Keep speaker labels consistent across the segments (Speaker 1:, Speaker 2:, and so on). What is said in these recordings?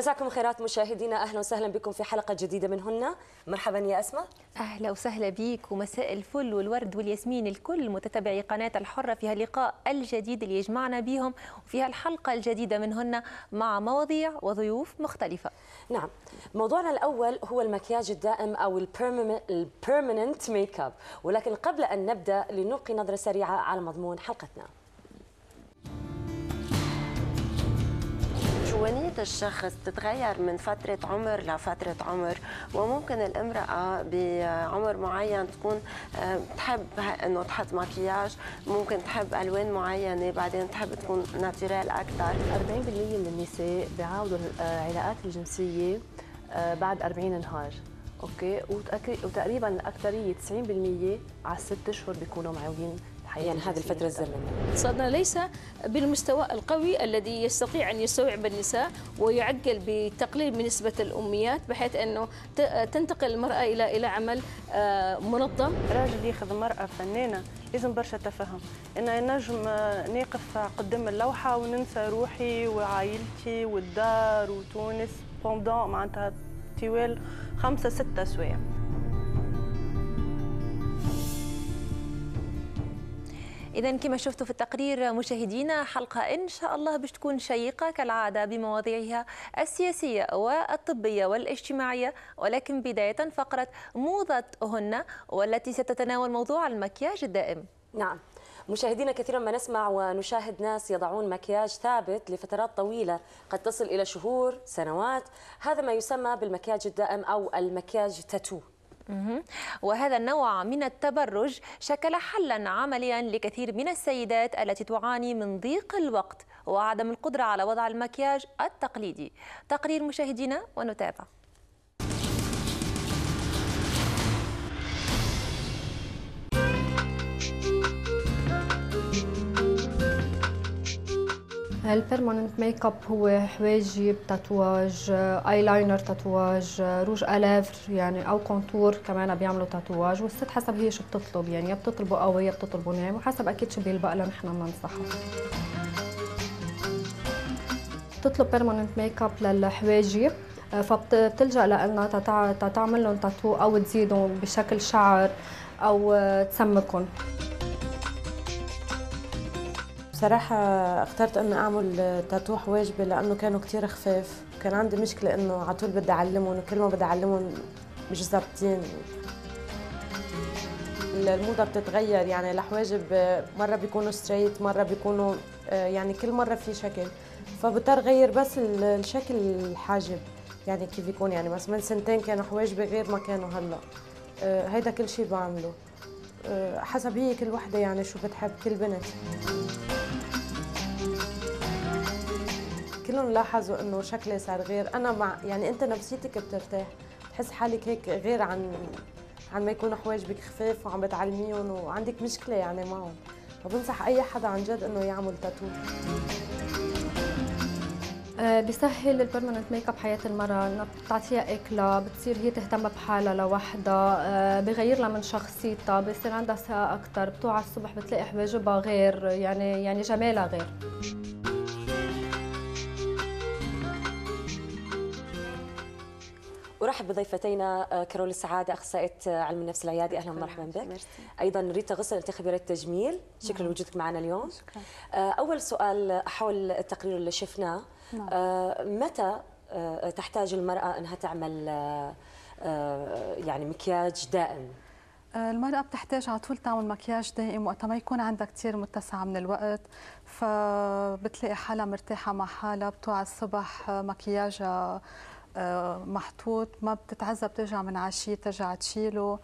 Speaker 1: مساكم خيرات مشاهدينا اهلا وسهلا بكم في حلقه جديده
Speaker 2: من هنا مرحبا يا اسماء اهلا وسهلا بك ومساء الفل والورد والياسمين لكل متتبعي قناه الحره في هاللقاء الجديد اللي يجمعنا بهم وفي هالحلقه الجديده من هنا مع مواضيع وضيوف مختلفه نعم موضوعنا الاول هو
Speaker 1: المكياج الدائم او البيرمننت ميك اب ولكن قبل ان نبدا لنلقي نظره سريعه على مضمون حلقتنا
Speaker 3: كونية الشخص تتغير من فترة عمر لفترة عمر وممكن الامرأة بعمر معين تكون آه، تحب انه تحط مكياج ممكن تحب الوان معينة بعدين تحب تكون ناتورال اكثر 40% من النساء بيعاودوا العلاقات
Speaker 4: الجنسية
Speaker 3: آه، بعد 40 نهار
Speaker 4: اوكي وتقريبا الاكثريه 90% على الست اشهر بيكونوا معاودين يعني هذه الفتره الزمنيه
Speaker 5: اقتصادنا ليس بالمستوى القوي الذي يستطيع ان يستوعب النساء ويعجل بتقليل من نسبه الاميات بحيث انه تنتقل المراه الى الى عمل آه، منظم راجل ياخذ مراه فنانه
Speaker 6: لازم برشا تفهم انا نجم آه، نقف قدام اللوحه وننسى روحي وعائلتي والدار وتونس بوندون معناتها طوال خمسه سته سوايع
Speaker 2: إذا كما شفتوا في التقرير مشاهدينا حلقة إن شاء الله باش تكون شيقة كالعادة بمواضيعها السياسية والطبية والاجتماعية ولكن بداية فقرة موضة هن والتي ستتناول موضوع المكياج الدائم
Speaker 1: نعم مشاهدينا كثيرا ما نسمع ونشاهد ناس يضعون مكياج ثابت لفترات طويلة قد تصل إلى شهور سنوات هذا ما يسمى بالمكياج الدائم أو
Speaker 2: المكياج تاتو وهذا النوع من التبرج شكل حلا عمليا لكثير من السيدات التي تعاني من ضيق الوقت وعدم القدرة على وضع المكياج التقليدي تقرير مشاهدينا ونتابع
Speaker 7: البيرماننت ميك اب هو حواجب تاتواج اي لاينر تاتواج روج الافر يعني او كونتور كمان بيعملوا تاتواج والست حسب هي شو بتطلب يعني بتطلبوا قوي يا بتطلبوا ناعم وحسب اكيد شو بيلبق لها نحن بننصحها بتطلب بيرمننت ميك اب للحواجب فبتلجا لنا تتعمل لهم تاتو او تزيدهم بشكل شعر او تسمكهم صراحة اخترت اني اعمل تاتو
Speaker 8: حواجبي لانه كانوا كتير خفاف كان عندي مشكلة انه على طول بدي اعلمهم وكل ما بدي اعلمهم
Speaker 1: مش ظابطين
Speaker 8: الموضة بتتغير يعني الحواجب مرة بيكونوا ستريت مرة بيكونوا آه، يعني كل مرة في شكل فبضطر غير بس الشكل الحاجب يعني كيف يكون يعني بس من سنتين كانوا حواجبي غير ما كانوا هلا آه، هيدا كل شيء بعمله آه، حسب هي كل وحدة يعني شو بتحب كل بنت كلهم لاحظوا انه شكلي صار غير انا مع يعني انت نفسيتك بترتاح بتحس حالك هيك غير عن عن ما يكونوا حواجبك خفاف وعم بتعلميهم وعندك مشكله
Speaker 7: يعني معهم فبنصح اي حدا عن جد انه يعمل تاتو بيسهل البرمننت ميك اب حياه المراه انها بتعطيها اكله بتصير هي تهتم بحالها لوحدها آه، بغير لها من شخصيتها بصير عندها ثقه اكثر بتوعى الصبح بتلاقي حواجبها غير يعني يعني جمالها غير
Speaker 1: ارحب بضيفتينا آه، كارول السعاده اخصائيه آه، علم النفس العيادي اهلا ومرحبا بك مرسي. ايضا ريتا غصن انت خبيره تجميل نعم. شكرا لوجودك معنا اليوم شكرا. آه، اول سؤال حول التقرير اللي شفناه نعم. متى تحتاج المراه انها تعمل يعني مكياج دائم
Speaker 7: المرأة بتحتاج على طول تعمل مكياج دائم وقتها ما يكون عندها كثير متسع من الوقت فبتلاقي حالها مرتاحة مع حالها بتوعى الصبح مكياجها آه، محطوط ما بتتعذب بترجع من عشية ترجع تشيله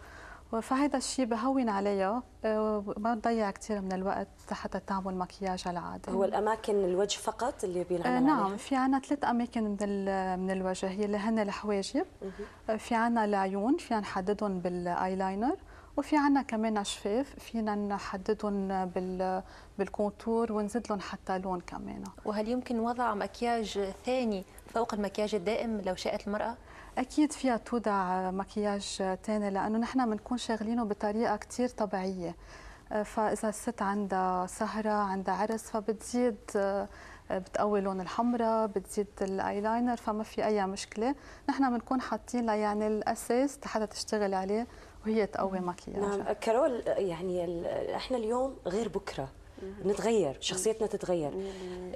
Speaker 7: فهيدا الشيء بهون عليها آه، ما تضيع كثير من الوقت حتى تعمل مكياج على العاده هو
Speaker 1: الاماكن الوجه فقط اللي بينعمل آه نعم عليها؟
Speaker 7: في عنا ثلاث اماكن من من الوجه هي اللي هن الحواجب آه، في عنا العيون فينا نحددهم بالايلاينر وفي عنا كمان شفاف فينا نحددهم بال بالكونتور ونزيد لهم حتى لون كمان
Speaker 2: وهل يمكن وضع مكياج ثاني فوق المكياج الدائم لو شاءت المرأة؟ اكيد فيها تودع
Speaker 7: مكياج ثاني لانه نحن بنكون شاغلينه بطريقه كثير طبيعيه آه، فاذا الست عندها سهره عندها عرس فبتزيد آه، بتقوي لون الحمراء بتزيد الايلاينر فما في اي مشكله نحن بنكون حاطين لها يعني الاساس حتى تشتغل عليه وهي تقوي نعم. مكياجها نعم
Speaker 1: كارول يعني احنا اليوم غير بكره نتغير شخصيتنا تتغير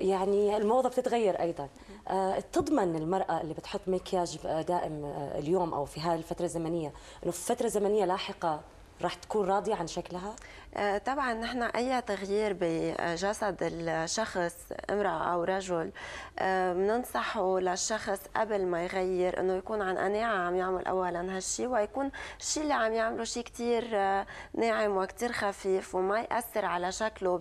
Speaker 1: يعني الموضه بتتغير ايضا آه، تضمن المراه اللي بتحط مكياج آه، دائم آه، اليوم او في هاي
Speaker 3: الفتره الزمنيه انه في فتره زمنيه لاحقه راح تكون راضيه عن شكلها آه، طبعا نحن اي تغيير بجسد الشخص امراه او رجل آه، بننصحه للشخص قبل ما يغير انه يكون عن قناعه عم يعمل اولا هالشيء ويكون الشيء اللي عم يعمله شيء كثير آه، ناعم وكثير خفيف وما ياثر على شكله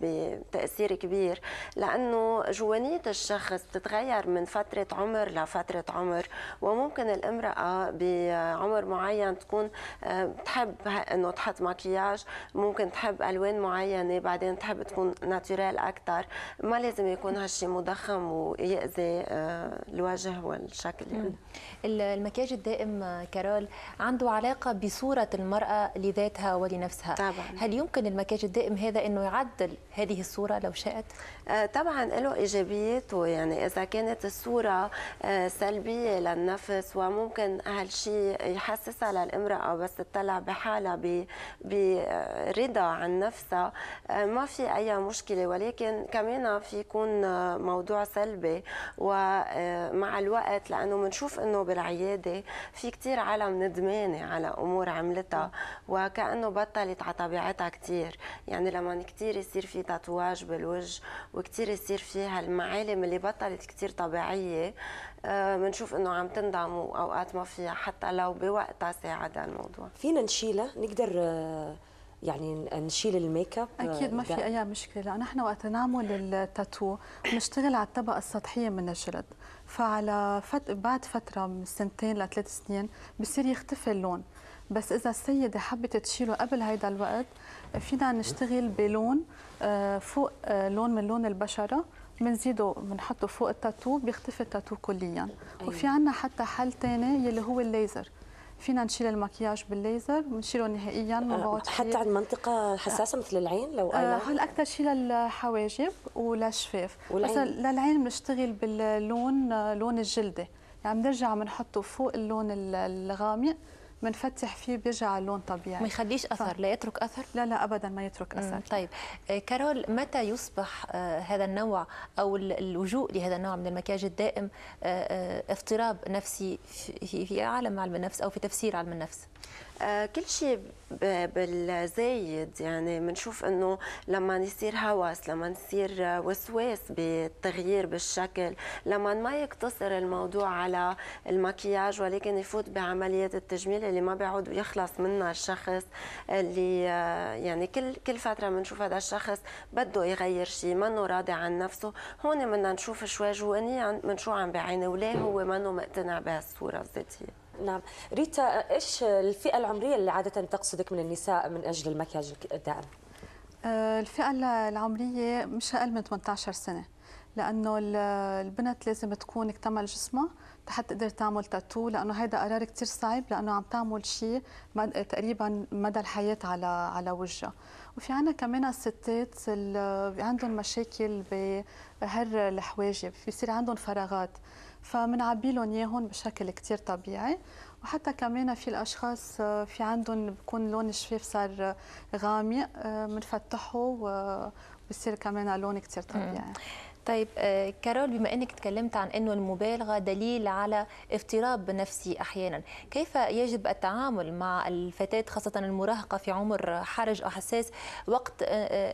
Speaker 3: بتاثير كبير لانه جوانيه الشخص بتتغير من فتره عمر لفتره عمر وممكن الامراه بعمر معين تكون بتحب انه تحط مكياج ممكن تحب الوان معينه بعدين تحب تكون ناتورال اكثر ما لازم يكون هالشيء مضخم ويأذي آه، الوجه والشكل يعني.
Speaker 2: المكياج الدائم آه، كارول عنده علاقه بصوره المراه لذاتها ولنفسها طبعا. هل يمكن المكياج الدائم هذا انه يعدل هذه الصوره لو شاءت آه، طبعا له ايجابياته
Speaker 3: يعني اذا كانت الصوره سلبيه للنفس وممكن هالشيء يحسسها للامراه بس تطلع بحالها ب رضا عن نفسها آه، ما في أي مشكلة ولكن كمان في يكون آه، موضوع سلبي ومع آه، الوقت لأنه بنشوف أنه بالعيادة في كثير عالم ندمانة على أمور عملتها وكأنه بطلت على طبيعتها كثير يعني لما كثير يصير في تاتواج بالوجه وكثير يصير في هالمعالم اللي بطلت كثير طبيعية بنشوف انه عم تندم واوقات ما فيها حتى لو بوقتها ساعد الموضوع
Speaker 1: فينا نشيلها نقدر يعني نشيل الميك اب
Speaker 7: اكيد ما في يعني اي مشكله نحن وقت نعمل التاتو بنشتغل على الطبقه السطحيه من الجلد فعلى فت... بعد فتره من سنتين لثلاث سنين بصير يختفي اللون بس اذا السيده حبت تشيله قبل هيدا الوقت فينا نشتغل بلون آه، فوق آه، لون من لون البشره بنزيده بنحطه فوق التاتو بيختفي التاتو كليا أيوة. وفي عندنا حتى حل ثاني يلي هو الليزر فينا نشيل المكياج بالليزر ونشيله نهائيا ما آه، حتى عند منطقه حساسه آه. مثل العين لو آه هل اكثر شيء للحواجب وللشفاف بس للعين بنشتغل باللون آه، لون الجلده يعني بنرجع بنحطه فوق اللون الغامق
Speaker 2: بنفتح فيه بيرجع اللون طبيعي ما يخليش اثر ف... لا يترك اثر لا لا ابدا ما يترك اثر مم. طيب آه، كارول متى يصبح آه، هذا النوع او اللجوء لهذا النوع من المكياج الدائم آه، اضطراب نفسي في عالم علم النفس او في تفسير علم النفس
Speaker 3: آه، كل شيء بالزايد يعني بنشوف انه لما يصير هوس لما يصير وسواس بالتغيير بالشكل لما ما يقتصر الموضوع على المكياج ولكن يفوت بعمليات التجميل اللي ما بيعود يخلص منها الشخص اللي آه، يعني كل كل فتره بنشوف هذا الشخص بده يغير شيء منه راضي عن نفسه هون بدنا نشوف شوي جوانيا من شو عم بعينه وليه هو منه مقتنع بهالصوره الذاتيه نعم
Speaker 1: ريتا ايش الفئه العمريه اللي عاده تقصدك من النساء من اجل المكياج الدائم
Speaker 7: آه، الفئه العمريه مش اقل من 18 سنه لانه البنت لازم تكون اكتمل جسمها حتى تقدر تعمل تاتو لانه هذا قرار كثير صعب لانه عم تعمل شيء تقريبا مدى الحياه على على وجهها وفي عنا كمان الستات اللي عندهم مشاكل بهر الحواجب بيصير عندهم فراغات فبنعبي لهم اياهم بشكل كثير طبيعي وحتى كمان في الاشخاص آه، في عندهم بكون لون الشفاف صار آه، غامق
Speaker 2: بنفتحه آه، وبصير كمان لون كثير طبيعي طيب كارول بما انك تكلمت عن انه المبالغه دليل على اضطراب نفسي احيانا كيف يجب التعامل مع الفتاه خاصه المراهقه في عمر حرج او حساس وقت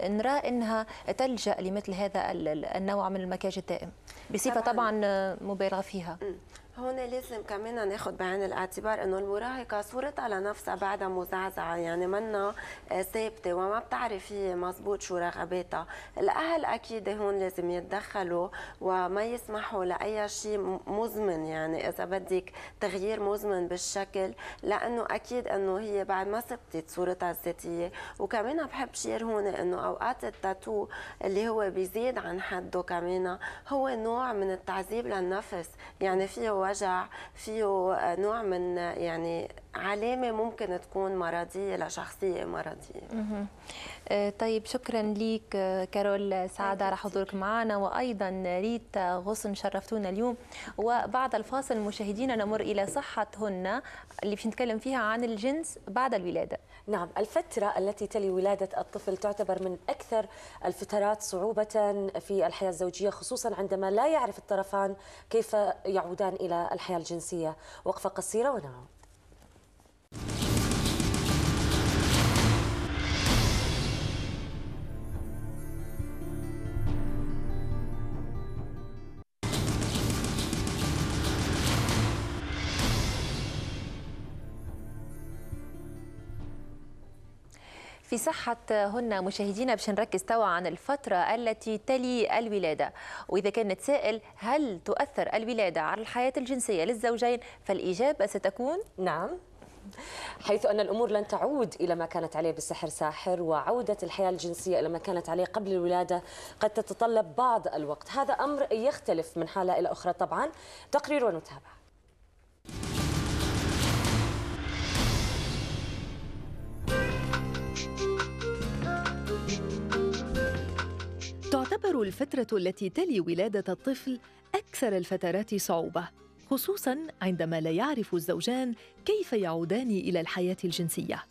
Speaker 2: نرى انها تلجا لمثل هذا النوع من المكياج الدائم بصفه طبعا, مبالغه مبالغ فيها
Speaker 3: هون لازم كمان ناخذ بعين الاعتبار انه المراهقه صورتها لنفسها بعدها مزعزعه يعني منا آه، ثابته وما بتعرف هي مزبوط شو رغباتها الاهل اكيد هون لازم يتدخلوا وما يسمحوا لاي شيء مزمن يعني اذا بدك تغيير مزمن بالشكل لانه اكيد انه هي بعد ما ثبتت صورتها الذاتيه وكمان بحب شير هون انه اوقات التاتو اللي هو بيزيد عن حده كمان هو نوع من التعذيب للنفس يعني فيه وجع فيه آه، نوع من يعني علامه ممكن تكون مرضيه لشخصيه مرضيه
Speaker 2: آه، طيب شكرا لك آه، كارول سعاده على حضورك معنا وايضا ريتا غصن شرفتونا اليوم وبعد الفاصل مشاهدينا نمر الى صحتهن اللي باش نتكلم فيها عن الجنس بعد الولاده نعم الفترة التي تلي ولادة الطفل
Speaker 1: تعتبر من أكثر الفترات صعوبة في الحياة الزوجية خصوصا عندما لا يعرف الطرفان كيف يعودان إلى الحياة الجنسية وقفة قصيرة ونعود
Speaker 2: في صحة هن مشاهدينا باش نركز توا عن الفترة التي تلي الولادة وإذا كان نتساءل هل تؤثر الولادة على الحياة الجنسية للزوجين فالإجابة ستكون نعم حيث أن الأمور لن تعود إلى ما كانت عليه بالسحر ساحر وعودة
Speaker 1: الحياة الجنسية إلى ما كانت عليه قبل الولادة قد تتطلب بعض الوقت هذا أمر يختلف من حالة إلى أخرى طبعا تقرير ونتابع
Speaker 9: تعتبر الفترة التي تلي ولادة الطفل أكثر الفترات صعوبة، خصوصاً عندما لا يعرف الزوجان كيف يعودان إلى الحياة الجنسية.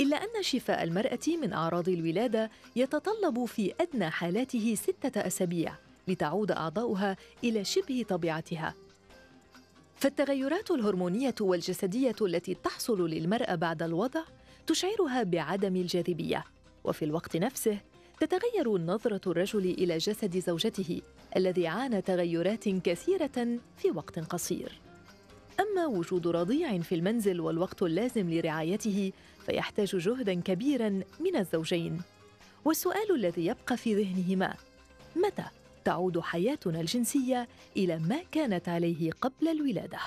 Speaker 9: إلا أن شفاء المرأة من أعراض الولادة يتطلب في أدنى حالاته ستة أسابيع لتعود أعضاؤها إلى شبه طبيعتها. فالتغيرات الهرمونية والجسدية التي تحصل للمرأة بعد الوضع تشعرها بعدم الجاذبية، وفي الوقت نفسه تتغير نظرة الرجل إلى جسد زوجته الذي عانى تغيرات كثيرة في وقت قصير. أما وجود رضيع في المنزل والوقت اللازم لرعايته فيحتاج جهدا كبيرا من الزوجين. والسؤال الذي يبقى في ذهنهما: متى تعود حياتنا الجنسية إلى ما كانت عليه قبل الولادة؟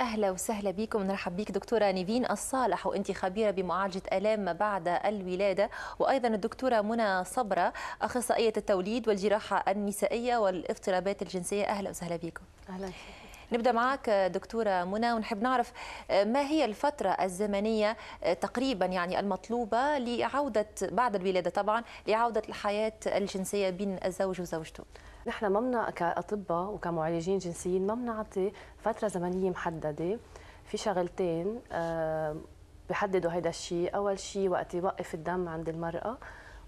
Speaker 2: اهلا وسهلا بكم نرحب بك دكتوره نيفين الصالح وانت خبيره بمعالجه الام ما بعد الولاده وايضا الدكتوره منى صبره اخصائيه التوليد والجراحه النسائيه والاضطرابات الجنسيه اهلا وسهلا بكم اهلا نبدا معك دكتوره منى ونحب نعرف آه، ما هي الفتره الزمنيه آه، تقريبا يعني المطلوبه لعوده بعد الولاده طبعا لعوده الحياه الجنسيه بين الزوج وزوجته نحن ما بنا كاطباء وكمعالجين جنسيين ما بنعطي فتره
Speaker 4: زمنيه محدده في شغلتين آه، بحددوا هيدا الشيء اول شيء وقت يوقف الدم عند المراه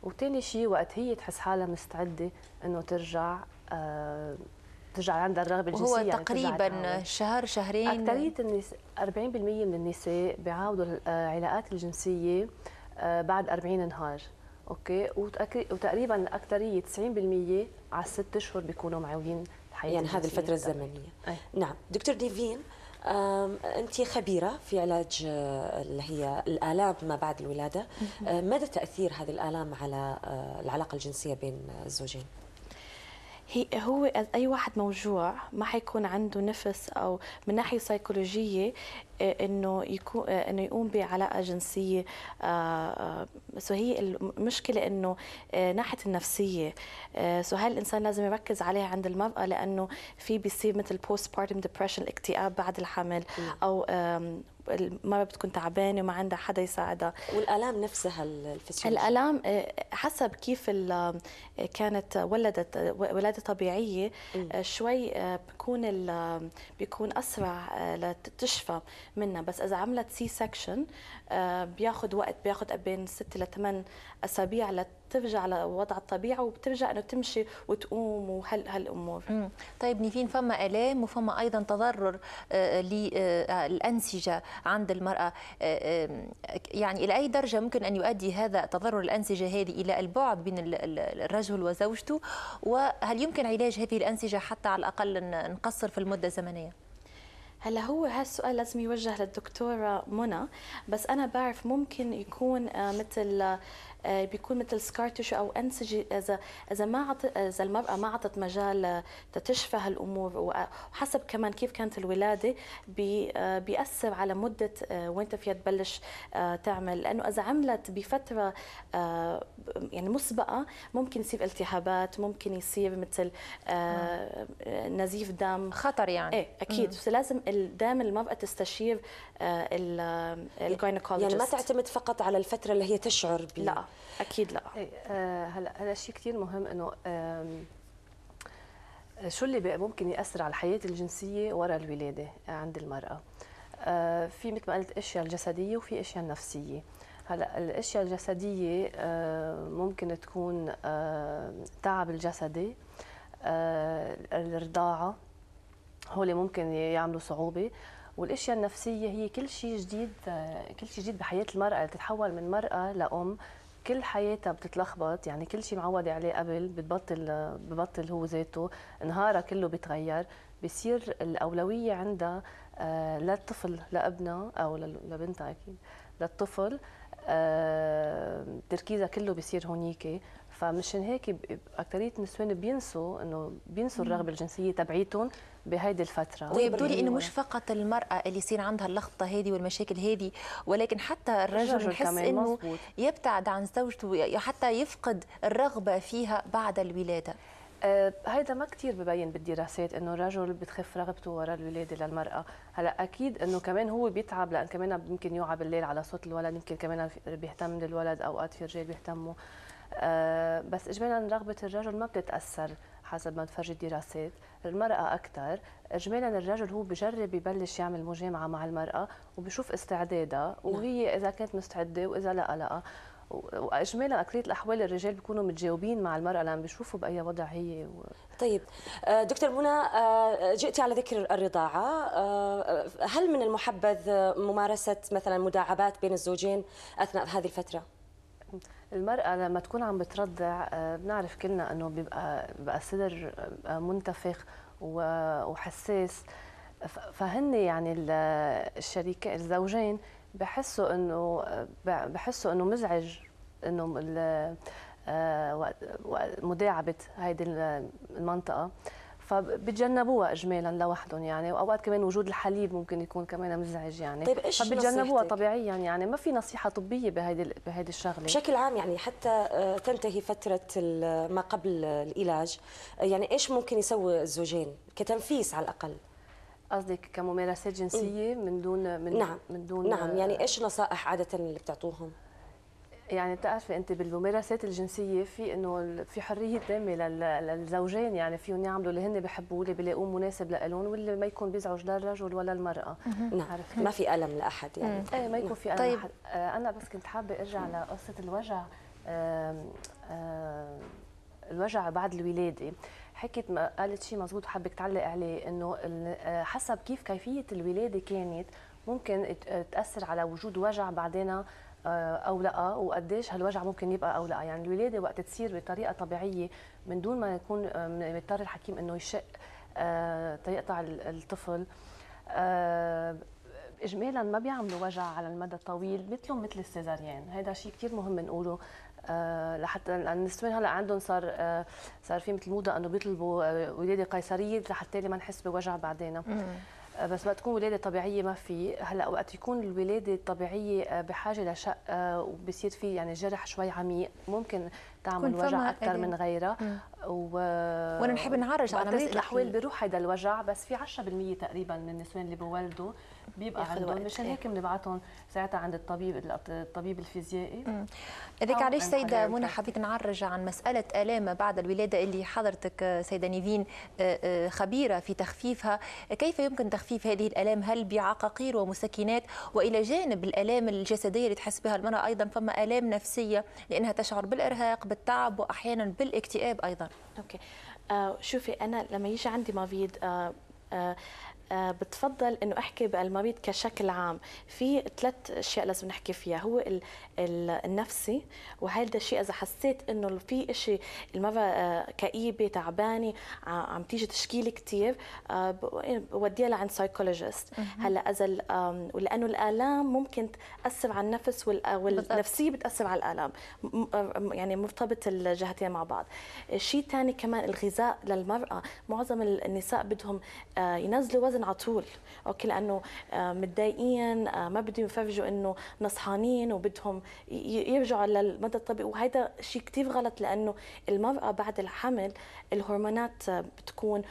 Speaker 4: وثاني شيء وقت هي تحس حالها مستعده انه ترجع آه، ترجع عندها الرغبه الجنسيه هو يعني تقريبا يعني شهر شهرين اكثريه النساء 40% من النساء بيعاودوا العلاقات الجنسيه آه، بعد 40 نهار اوكي وتقريبا الاكثريه 90% على الست اشهر بيكونوا معويين حياتي يعني هذه الفتره طيب. الزمنيه نعم دكتور ديفين
Speaker 1: انت خبيره في علاج آه، اللي هي الالام ما بعد الولاده مدى آه، تاثير هذه الالام على آه، العلاقه الجنسيه بين الزوجين هي هو اي واحد موجوع ما حيكون عنده نفس او
Speaker 8: من ناحيه سيكولوجيه آه، انه يكون آه، انه يقوم بعلاقه جنسيه سو آه، هي المشكله انه ناحيه النفسيه سو هل الانسان لازم يركز عليها عند المراه لانه في بيصير مثل بوست بارتم ديبرشن الاكتئاب بعد الحمل او المرأة بتكون تعبانة وما عندها حدا يساعدها والآلام نفسها الفسيولوجية الآلام آه، حسب كيف آه، كانت ولدت آه، ولادة طبيعية شوي بكون بيكون أسرع لتشفى منها بس إذا عملت سي سكشن بياخد وقت بياخد بين 6 ل 8 أسابيع لت بترجع لوضع الطبيعه وبترجع انه تمشي
Speaker 2: وتقوم وهل هالامور طيب نيفين فما الام وفما ايضا تضرر آه، للانسجه آه، عند المراه آه، يعني الى اي درجه ممكن ان يؤدي هذا تضرر الانسجه هذه الى البعد بين الرجل وزوجته وهل يمكن علاج هذه الانسجه حتى على الاقل نقصر في المده الزمنيه هلا هو هالسؤال لازم يوجه
Speaker 8: للدكتوره منى
Speaker 2: بس انا بعرف ممكن
Speaker 8: يكون مثل آه، بيكون مثل سكار تيشو او انسجه اذا اذا ما عط... اذا المراه ما عطت مجال آه، تتشفى هالامور وحسب كمان كيف كانت الولاده آه، بياثر على مده وين فيها تبلش تعمل لانه اذا عملت بفتره يعني مسبقه ممكن يصير التهابات ممكن يصير مثل نعم. نزيف دم خطر يعني ايه اكيد لازم دائما المراه تستشير الجاينيكولوجيست يعني ما تعتمد فقط على
Speaker 4: الفتره اللي هي تشعر ب لا اكيد لا إيه، آه، هلا هذا شيء كثير مهم انه آه، شو اللي ممكن ياثر على الحياه الجنسيه وراء الولاده آه، عند المراه في مثل ما قلت اشياء الجسديه وفي اشياء النفسيه هلا الاشياء الجسديه ممكن تكون تعب الجسدي الرضاعه هول ممكن يعملوا صعوبه والاشياء النفسيه هي كل شيء جديد كل شيء جديد بحياه المراه تتحول من مراه لام كل حياتها بتتلخبط يعني كل شيء معودة عليه قبل بتبطل ببطل هو ذاته نهارها كله بيتغير بصير الأولوية عندها آه، للطفل لابنها أو لبنتها أكيد للطفل آه، تركيزها كله بصير هونيك فمشان هيك اكثريه النسوان بينسوا انه بينسوا الرغبه الجنسيه تبعيتهم بهيدي الفتره ويبدو طيب، لي انه مش
Speaker 2: فقط المراه اللي يصير عندها اللخبطه هذه والمشاكل هذه ولكن حتى الرجل يحس انه يبتعد عن زوجته حتى يفقد الرغبه فيها بعد الولاده
Speaker 4: أه، هيدا ما كثير ببين بالدراسات انه الرجل بتخف رغبته وراء الولاده للمراه، هلا اكيد انه كمان هو بيتعب لان كمان يمكن يوعى بالليل على صوت الولد، يمكن كمان بيهتم للولد اوقات في رجال بيهتموا أه بس اجمالا رغبه الرجل ما بتتاثر حسب ما تفرجي الدراسات المرأة أكثر إجمالا الرجل هو بجرب يبلش يعمل مجامعة مع المرأة وبشوف استعدادها نعم. وهي إذا كانت مستعدة وإذا لا لا واجمالا اكثريه الاحوال الرجال بيكونوا متجاوبين مع المراه لما بيشوفوا باي وضع هي و... طيب آه، دكتور منى آه، جئتي على ذكر الرضاعه
Speaker 1: آه، هل من المحبذ ممارسه مثلا مداعبات بين الزوجين اثناء هذه
Speaker 4: الفتره؟ المرأة لما تكون عم بترضع آه، بنعرف كلنا انه بيبقى بيبقى صدر آه، منتفخ وحساس فهن يعني الشريك الزوجين بحسوا انه آه، بحسوا انه مزعج انه مداعبه هيدي المنطقه فبتجنبوها اجمالا لوحدهم يعني واوقات كمان وجود الحليب ممكن يكون كمان مزعج يعني طيب ايش فبتجنبوها طبيعيا يعني ما في نصيحه طبيه بهيدي بهيدي الشغله بشكل عام
Speaker 1: يعني حتى آه، تنتهي فتره ما قبل العلاج آه، يعني ايش ممكن يسوي الزوجين كتنفيس على الاقل قصدك كممارسات
Speaker 4: جنسيه من دون من نعم من دون نعم يعني آه، ايش نصائح عاده اللي بتعطوهم يعني بتعرفي انت بالممارسات الجنسيه في انه في حريه تامه للزوجين يعني فيهم يعملوا اللي هن بحبوه اللي بلاقوه مناسب لهم واللي ما يكون بيزعج لا الرجل ولا المراه نعم ما في الم لاحد يعني ايه ما يكون في الم طيب. لأحد. آه، انا بس كنت حابه ارجع لقصه الوجع الوجع بعد الولاده حكيت قالت شيء مزبوط حابك تعلق عليه انه آه، حسب كيف كيفيه الولاده كانت ممكن تاثر على وجود وجع بعدين آه، او لا وقديش هالوجع ممكن يبقى او لا يعني الولاده وقت تصير بطريقه طبيعيه من دون ما يكون آه، مضطر الحكيم انه يشق تيقطع آه، الطفل اجمالا ما بيعملوا وجع على المدى الطويل مثلهم مثل السيزاريان هذا شيء كثير مهم نقوله لحتى النسوان هلا عندهم صار صار في مثل موضه انه بيطلبوا ولاده قيصريه لحتى ما نحس بوجع بعدين بس ما تكون ولاده طبيعيه ما في هلا وقت يكون الولاده الطبيعيه آه، بحاجه لشقه آه، وبصير في يعني جرح شوي عميق ممكن تعمل وجع اكثر من غيرها و...
Speaker 5: ونحب نعرج على مريض الاحوال
Speaker 4: بيروح هذا الوجع بس في 10% تقريبا من النسوان اللي بولدوا بيبقى عندهم مشان إيه. هيك بنبعثهم ساعتها عند الطبيب الطبيب الفيزيائي
Speaker 2: اذيك علاش سيده منى حبيت نعرج عن مساله الام بعد الولاده اللي حضرتك آه، سيده نيفين آه، آه، خبيره في تخفيفها كيف يمكن تخفيف هذه الالام هل بعقاقير ومسكنات والى جانب الالام الجسديه اللي تحس بها المراه ايضا فما الام نفسيه لانها تشعر بالارهاق بالتعب واحيانا بالاكتئاب ايضا اوكي آه شوفي انا لما يجي عندي مريض آه آه آه، بتفضل
Speaker 8: انه احكي بالمريض كشكل عام في ثلاث اشياء لازم نحكي فيها هو النفسي وهذا الشيء اذا حسيت انه في شيء المراه كئيبه تعبانه عم تيجي تشكيلي كثير آه، إيه، بوديها لعند سايكولوجيست هلا اذا لانه الالام ممكن تاثر على النفس آه، والنفسيه بتاثر على الالام يعني مرتبط الجهتين مع بعض الشيء الثاني كمان الغذاء للمراه معظم النساء بدهم ينزلوا وزن على طول اوكي لانه آه، متضايقين آه، ما بدهم يفرجوا انه نصحانين وبدهم يرجعوا للمدى الطبيعي وهذا شيء كثير غلط لانه المراه بعد الحمل الهرمونات بتكون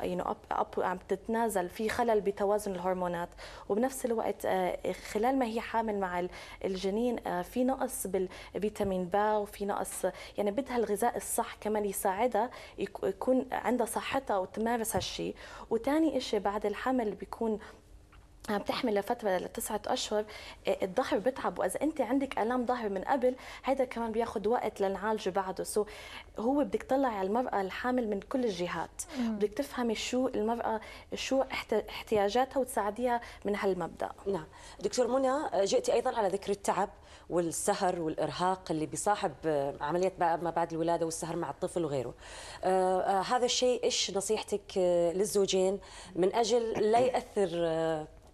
Speaker 8: يعني عم تتنازل في خلل بتوازن الهرمونات وبنفس الوقت خلال ما هي حامل مع الجنين في نقص بالفيتامين با وفي نقص يعني بدها الغذاء الصح كمان يساعدها يكون عندها صحتها وتمارس هالشيء وثاني ثاني إشي بعد الحمل بيكون عم تحمل لفترة لتسعة أشهر آه، الظهر بتعب وإذا أنت عندك آلام ظهر من قبل هيدا كمان بياخد وقت لنعالجه بعده سو هو بدك تطلع المرأة الحامل من كل الجهات بدك تفهمي شو المرأة شو احتياجاتها وتساعديها من هالمبدأ نعم
Speaker 1: دكتور منى آه، جئتي أيضا على ذكر التعب والسهر والارهاق اللي بيصاحب آه، عمليه ما بعد الولاده والسهر مع الطفل وغيره. آه, آه، هذا الشيء ايش نصيحتك آه، للزوجين من اجل لا ياثر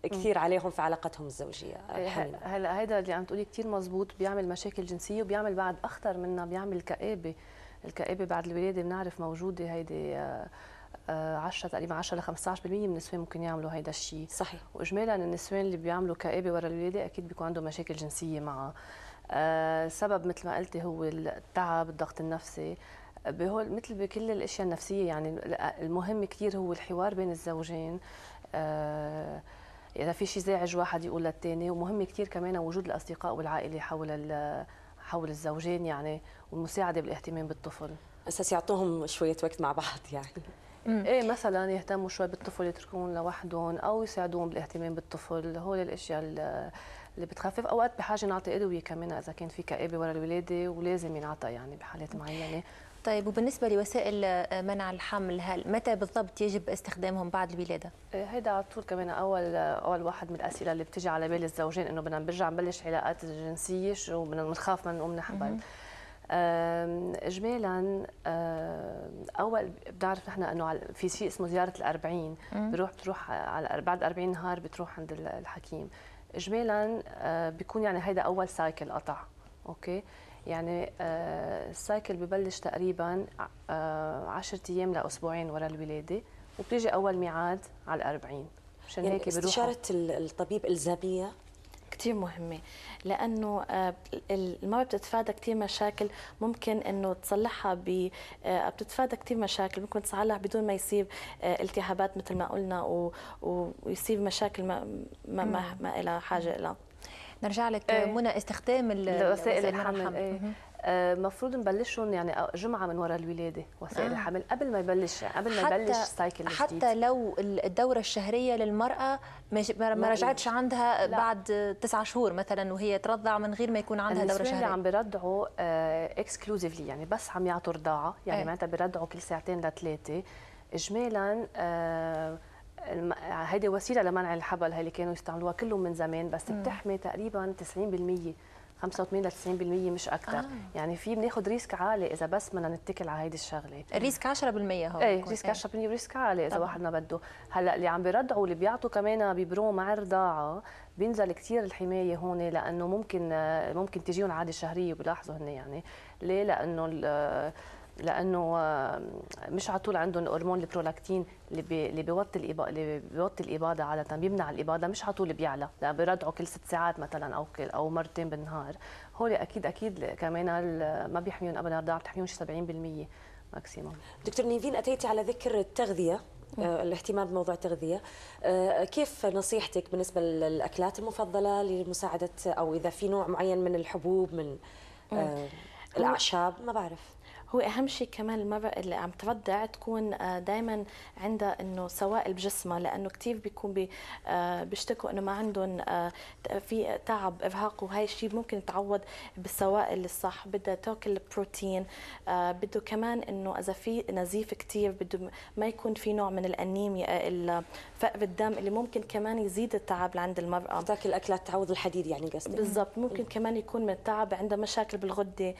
Speaker 1: كثير عليهم في علاقتهم الزوجيه إيه،
Speaker 4: هلا هذا اللي عم تقولي كثير مزبوط بيعمل مشاكل جنسيه وبيعمل بعد اخطر منها بيعمل كابه الكابه بعد الولاده بنعرف موجوده هيدي 10 آه، تقريبا 10 ل 15% من النسوان ممكن يعملوا هيدا الشيء صحيح واجمالا النسوان اللي بيعملوا كابه ورا الولاده اكيد بيكون عندهم مشاكل جنسيه معها آه، سبب مثل ما قلتي هو التعب الضغط النفسي بهول مثل بكل الاشياء النفسيه يعني المهم كثير هو الحوار بين الزوجين آه، اذا في شيء زاعج واحد يقول للثاني ومهم كثير كمان وجود الاصدقاء والعائله حول حول الزوجين يعني والمساعده بالاهتمام بالطفل اساس يعطوهم شويه وقت مع بعض يعني مم. ايه مثلا يهتموا شوي بالطفل يتركون لوحدهم او يساعدون بالاهتمام بالطفل هول الاشياء اللي بتخفف اوقات بحاجه نعطي ادويه
Speaker 2: كمان اذا كان في كابه ورا الولاده ولازم ينعطى يعني بحالات معينه طيب وبالنسبه لوسائل آه، منع الحمل هل متى بالضبط يجب استخدامهم بعد الولاده؟
Speaker 4: إيه، هيدا على طول كمان اول اول واحد من الاسئله اللي بتجي على بال الزوجين انه بدنا نرجع نبلش علاقات جنسيه شو بدنا نخاف من نقوم نحمل اجمالا اول بنعرف نحن انه في شيء اسمه زياره الأربعين بروح بتروح على بعد 40 نهار بتروح عند الحكيم اجمالا آه، بيكون يعني هيدا اول سايكل قطع اوكي يعني آه، السايكل ببلش تقريبا 10 آه، ايام لاسبوعين ورا الولاده وبتيجي اول ميعاد على الأربعين مشان يعني هيك بروح استشاره الطبيب الزاميه
Speaker 8: كثير مهمه لانه المراه بتتفادى كثير مشاكل ممكن انه تصلحها ب آه، بتتفادى كثير مشاكل ممكن تصلحها بدون ما يصير آه، التهابات مثل ما قلنا و...
Speaker 4: ويصير مشاكل ما ما, ما, ما لها حاجه لها نرجع لك إيه. منى استخدام الوسائل الحمل, الحمل. إيه. آه، مفروض نبلشهم يعني آه، جمعه من وراء الولاده
Speaker 2: وسائل آه. الحمل قبل ما يبلش قبل ما يبلش سايكل حتى لو الدوره الشهريه للمراه ما رجعتش عندها لا. بعد تسعة شهور مثلا وهي ترضع من غير ما يكون عندها دوره شهريه اللي عم
Speaker 4: بيرضعوا اكسكلوزيفلي آه، يعني بس عم يعطوا رضاعه يعني إيه. معناتها بيرضعوا كل ساعتين لثلاثه اجمالا هيدي وسيله لمنع الحبل هي اللي كانوا يستعملوها كلهم من زمان بس إيه. بتحمي تقريبا 90% 85 ل 90% مش اكثر آه. يعني في بناخد ريسك عالي اذا بس بدنا نتكل على هيدي الشغله الريسك 10% هو ايه ريسك 10% إيه. وريسك عالي اذا واحد ما بده هلا اللي عم بيردعوا واللي بيعطوا كمان ببرو مع الرضاعه بينزل كثير الحمايه هون لانه ممكن ممكن تجيهم عاده شهريه وبلاحظوا هن يعني ليه لانه لانه مش على طول عندهم هرمون البرولاكتين اللي بي اللي بيوطي اللي بيوطي الاباده عاده بيمنع الاباده مش على طول بيعلى لا بيرضعوا كل ست ساعات مثلا او كل او مرتين بالنهار هول اكيد اكيد كمان ما بيحميهم ابدا الرضاعه بتحميهم شي 70% ماكسيموم
Speaker 1: دكتور نيفين اتيتي على ذكر التغذيه
Speaker 4: آه، الاهتمام بموضوع التغذيه آه،
Speaker 1: كيف نصيحتك بالنسبه للاكلات المفضله لمساعده او اذا في نوع معين من الحبوب من آه، الاعشاب ما بعرف هو اهم شيء كمان المراه
Speaker 8: اللي عم ترضع تكون آه، دائما عندها انه سوائل بجسمها لانه كثير بيكون بي آه، بيشتكوا انه ما عندهم آه، في تعب ارهاق وهي الشيء ممكن تعوض بالسوائل الصح بدها تاكل بروتين بده كمان انه اذا في نزيف كثير بده ما يكون في نوع من الانيميا فقر الدم اللي ممكن كمان يزيد التعب عند المراه تاكل اكلات تعوض الحديد يعني قصدك بالضبط ممكن إيه. كمان يكون من التعب عندها مشاكل بالغده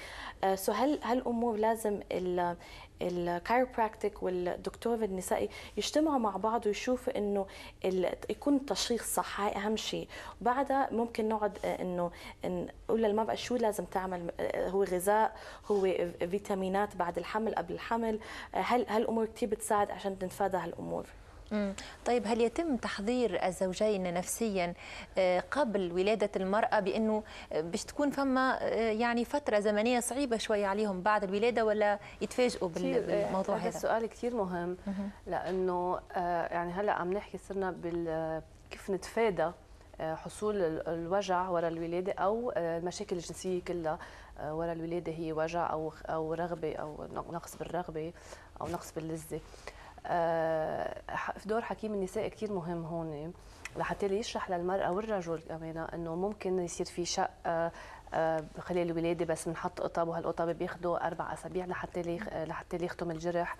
Speaker 8: سو هل هالامور لازم لازم الكايروبراكتيك والدكتور النسائي يجتمعوا مع بعض ويشوفوا انه يكون التشخيص صح هاي اهم شيء بعدها ممكن نقعد آه، انه نقول للمراه شو لازم تعمل آه، آه، هو غذاء هو فيتامينات بعد الحمل قبل الحمل هل هالامور كثير بتساعد عشان نتفادى هالامور
Speaker 2: طيب هل يتم تحضير الزوجين نفسيا آه، قبل ولاده المراه بانه آه، باش تكون فما آه، يعني فتره زمنيه صعيبه شويه عليهم بعد الولاده ولا يتفاجئوا بالموضوع هذا؟ هذا السؤال كثير مهم لانه يعني هلا عم نحكي صرنا بال
Speaker 4: كيف نتفادى حصول الوجع وراء الولاده او المشاكل الجنسيه كلها وراء الولاده هي وجع او او رغبه او نقص بالرغبه او نقص باللذه آه، دور حكيم النساء كثير مهم هون إيه. لحتى يشرح للمرأة والرجل كمان انه ممكن يصير في شق آه، آه، خلال الولاده بس بنحط قطب وهالقطب بياخذوا اربع اسابيع لحتى لحتى يختم الجرح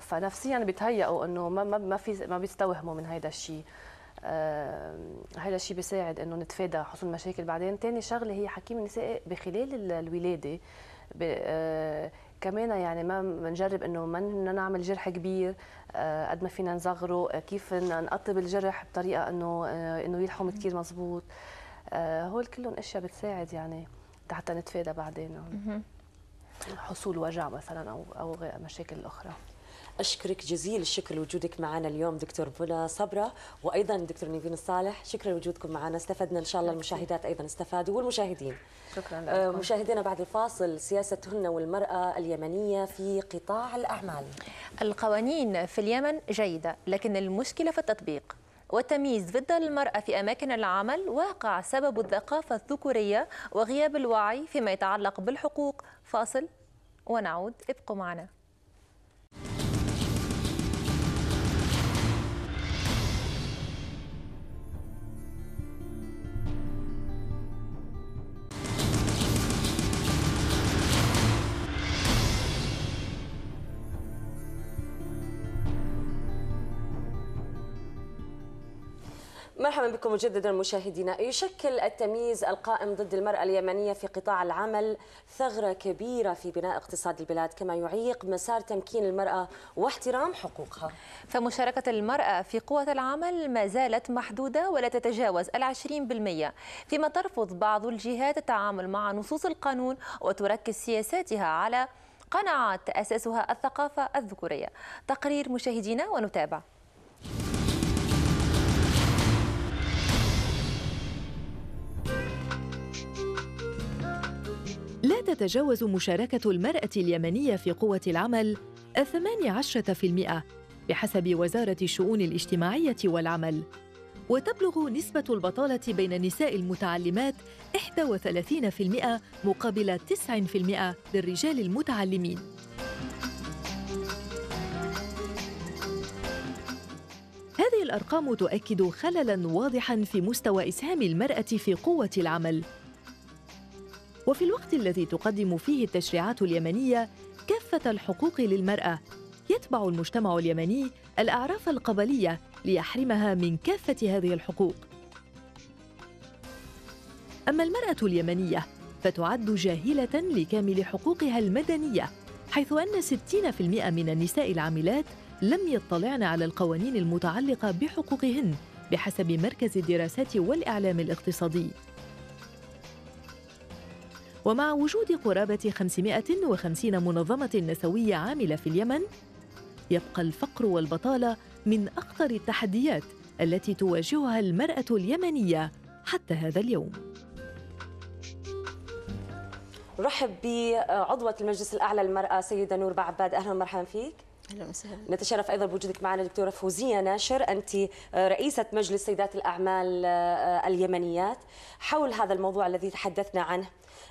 Speaker 4: فنفسيا بيتهيئوا انه ما ما في ما بيستوهموا من هيدا الشيء هذا الشيء بيساعد انه نتفادى حصول مشاكل بعدين ثاني شغله هي حكيم النساء بخلال الولاده كمان يعني ما بنجرب انه ما نعمل جرح كبير آه، قد ما فينا نصغره آه، كيف نقطب الجرح بطريقه انه آه، انه يلحم كثير مزبوط هول كلهم اشياء بتساعد يعني حتى نتفادى بعدين حصول وجع مثلا او او مشاكل اخرى أشكرك جزيل الشكر لوجودك معنا اليوم دكتور بولا صبرة
Speaker 1: وأيضا دكتور نيفين الصالح شكرا لوجودكم معنا استفدنا إن شاء الله المشاهدات أيضا استفادوا والمشاهدين
Speaker 5: شكرا آه، لكم.
Speaker 1: مشاهدينا بعد الفاصل سياستهن والمرأة اليمنية في
Speaker 2: قطاع الأعمال القوانين في اليمن جيدة لكن المشكلة في التطبيق والتمييز ضد المرأة في أماكن العمل واقع سبب الثقافة الذكورية وغياب الوعي فيما يتعلق بالحقوق فاصل ونعود ابقوا معنا
Speaker 1: مرحبا بكم مجددا مشاهدينا يشكل التمييز القائم ضد المرأة اليمنية في قطاع العمل ثغرة كبيرة في بناء اقتصاد البلاد كما يعيق
Speaker 2: مسار تمكين المرأة واحترام حقوقها فمشاركة المرأة في قوة العمل ما زالت محدودة ولا تتجاوز العشرين بالمية فيما ترفض بعض الجهات التعامل مع نصوص القانون وتركز سياساتها على قناعات أساسها الثقافة الذكورية تقرير مشاهدينا ونتابع
Speaker 9: تتجاوز مشاركة المرأة اليمنية في قوة العمل الثماني عشرة في المئة بحسب وزارة الشؤون الاجتماعية والعمل وتبلغ نسبة البطالة بين النساء المتعلمات 31% مقابل 9% للرجال المتعلمين هذه الأرقام تؤكد خللاً واضحاً في مستوى إسهام المرأة في قوة العمل وفي الوقت الذي تقدم فيه التشريعات اليمنية كافة الحقوق للمرأة يتبع المجتمع اليمني الأعراف القبلية ليحرمها من كافة هذه الحقوق أما المرأة اليمنية فتعد جاهلة لكامل حقوقها المدنية حيث أن 60% من النساء العاملات لم يطلعن على القوانين المتعلقة بحقوقهن بحسب مركز الدراسات والإعلام الاقتصادي ومع وجود قرابة 550 منظمة نسوية عاملة في اليمن يبقى الفقر والبطالة من أخطر التحديات التي تواجهها المرأة اليمنية حتى هذا اليوم
Speaker 1: رحب بعضوة المجلس الأعلى للمرأة سيدة نور بعباد أهلا ومرحبا فيك اهلا وسهلا نتشرف ايضا بوجودك معنا دكتوره فوزيه ناشر انت رئيسه مجلس سيدات الاعمال اليمنيات حول هذا الموضوع الذي تحدثنا عنه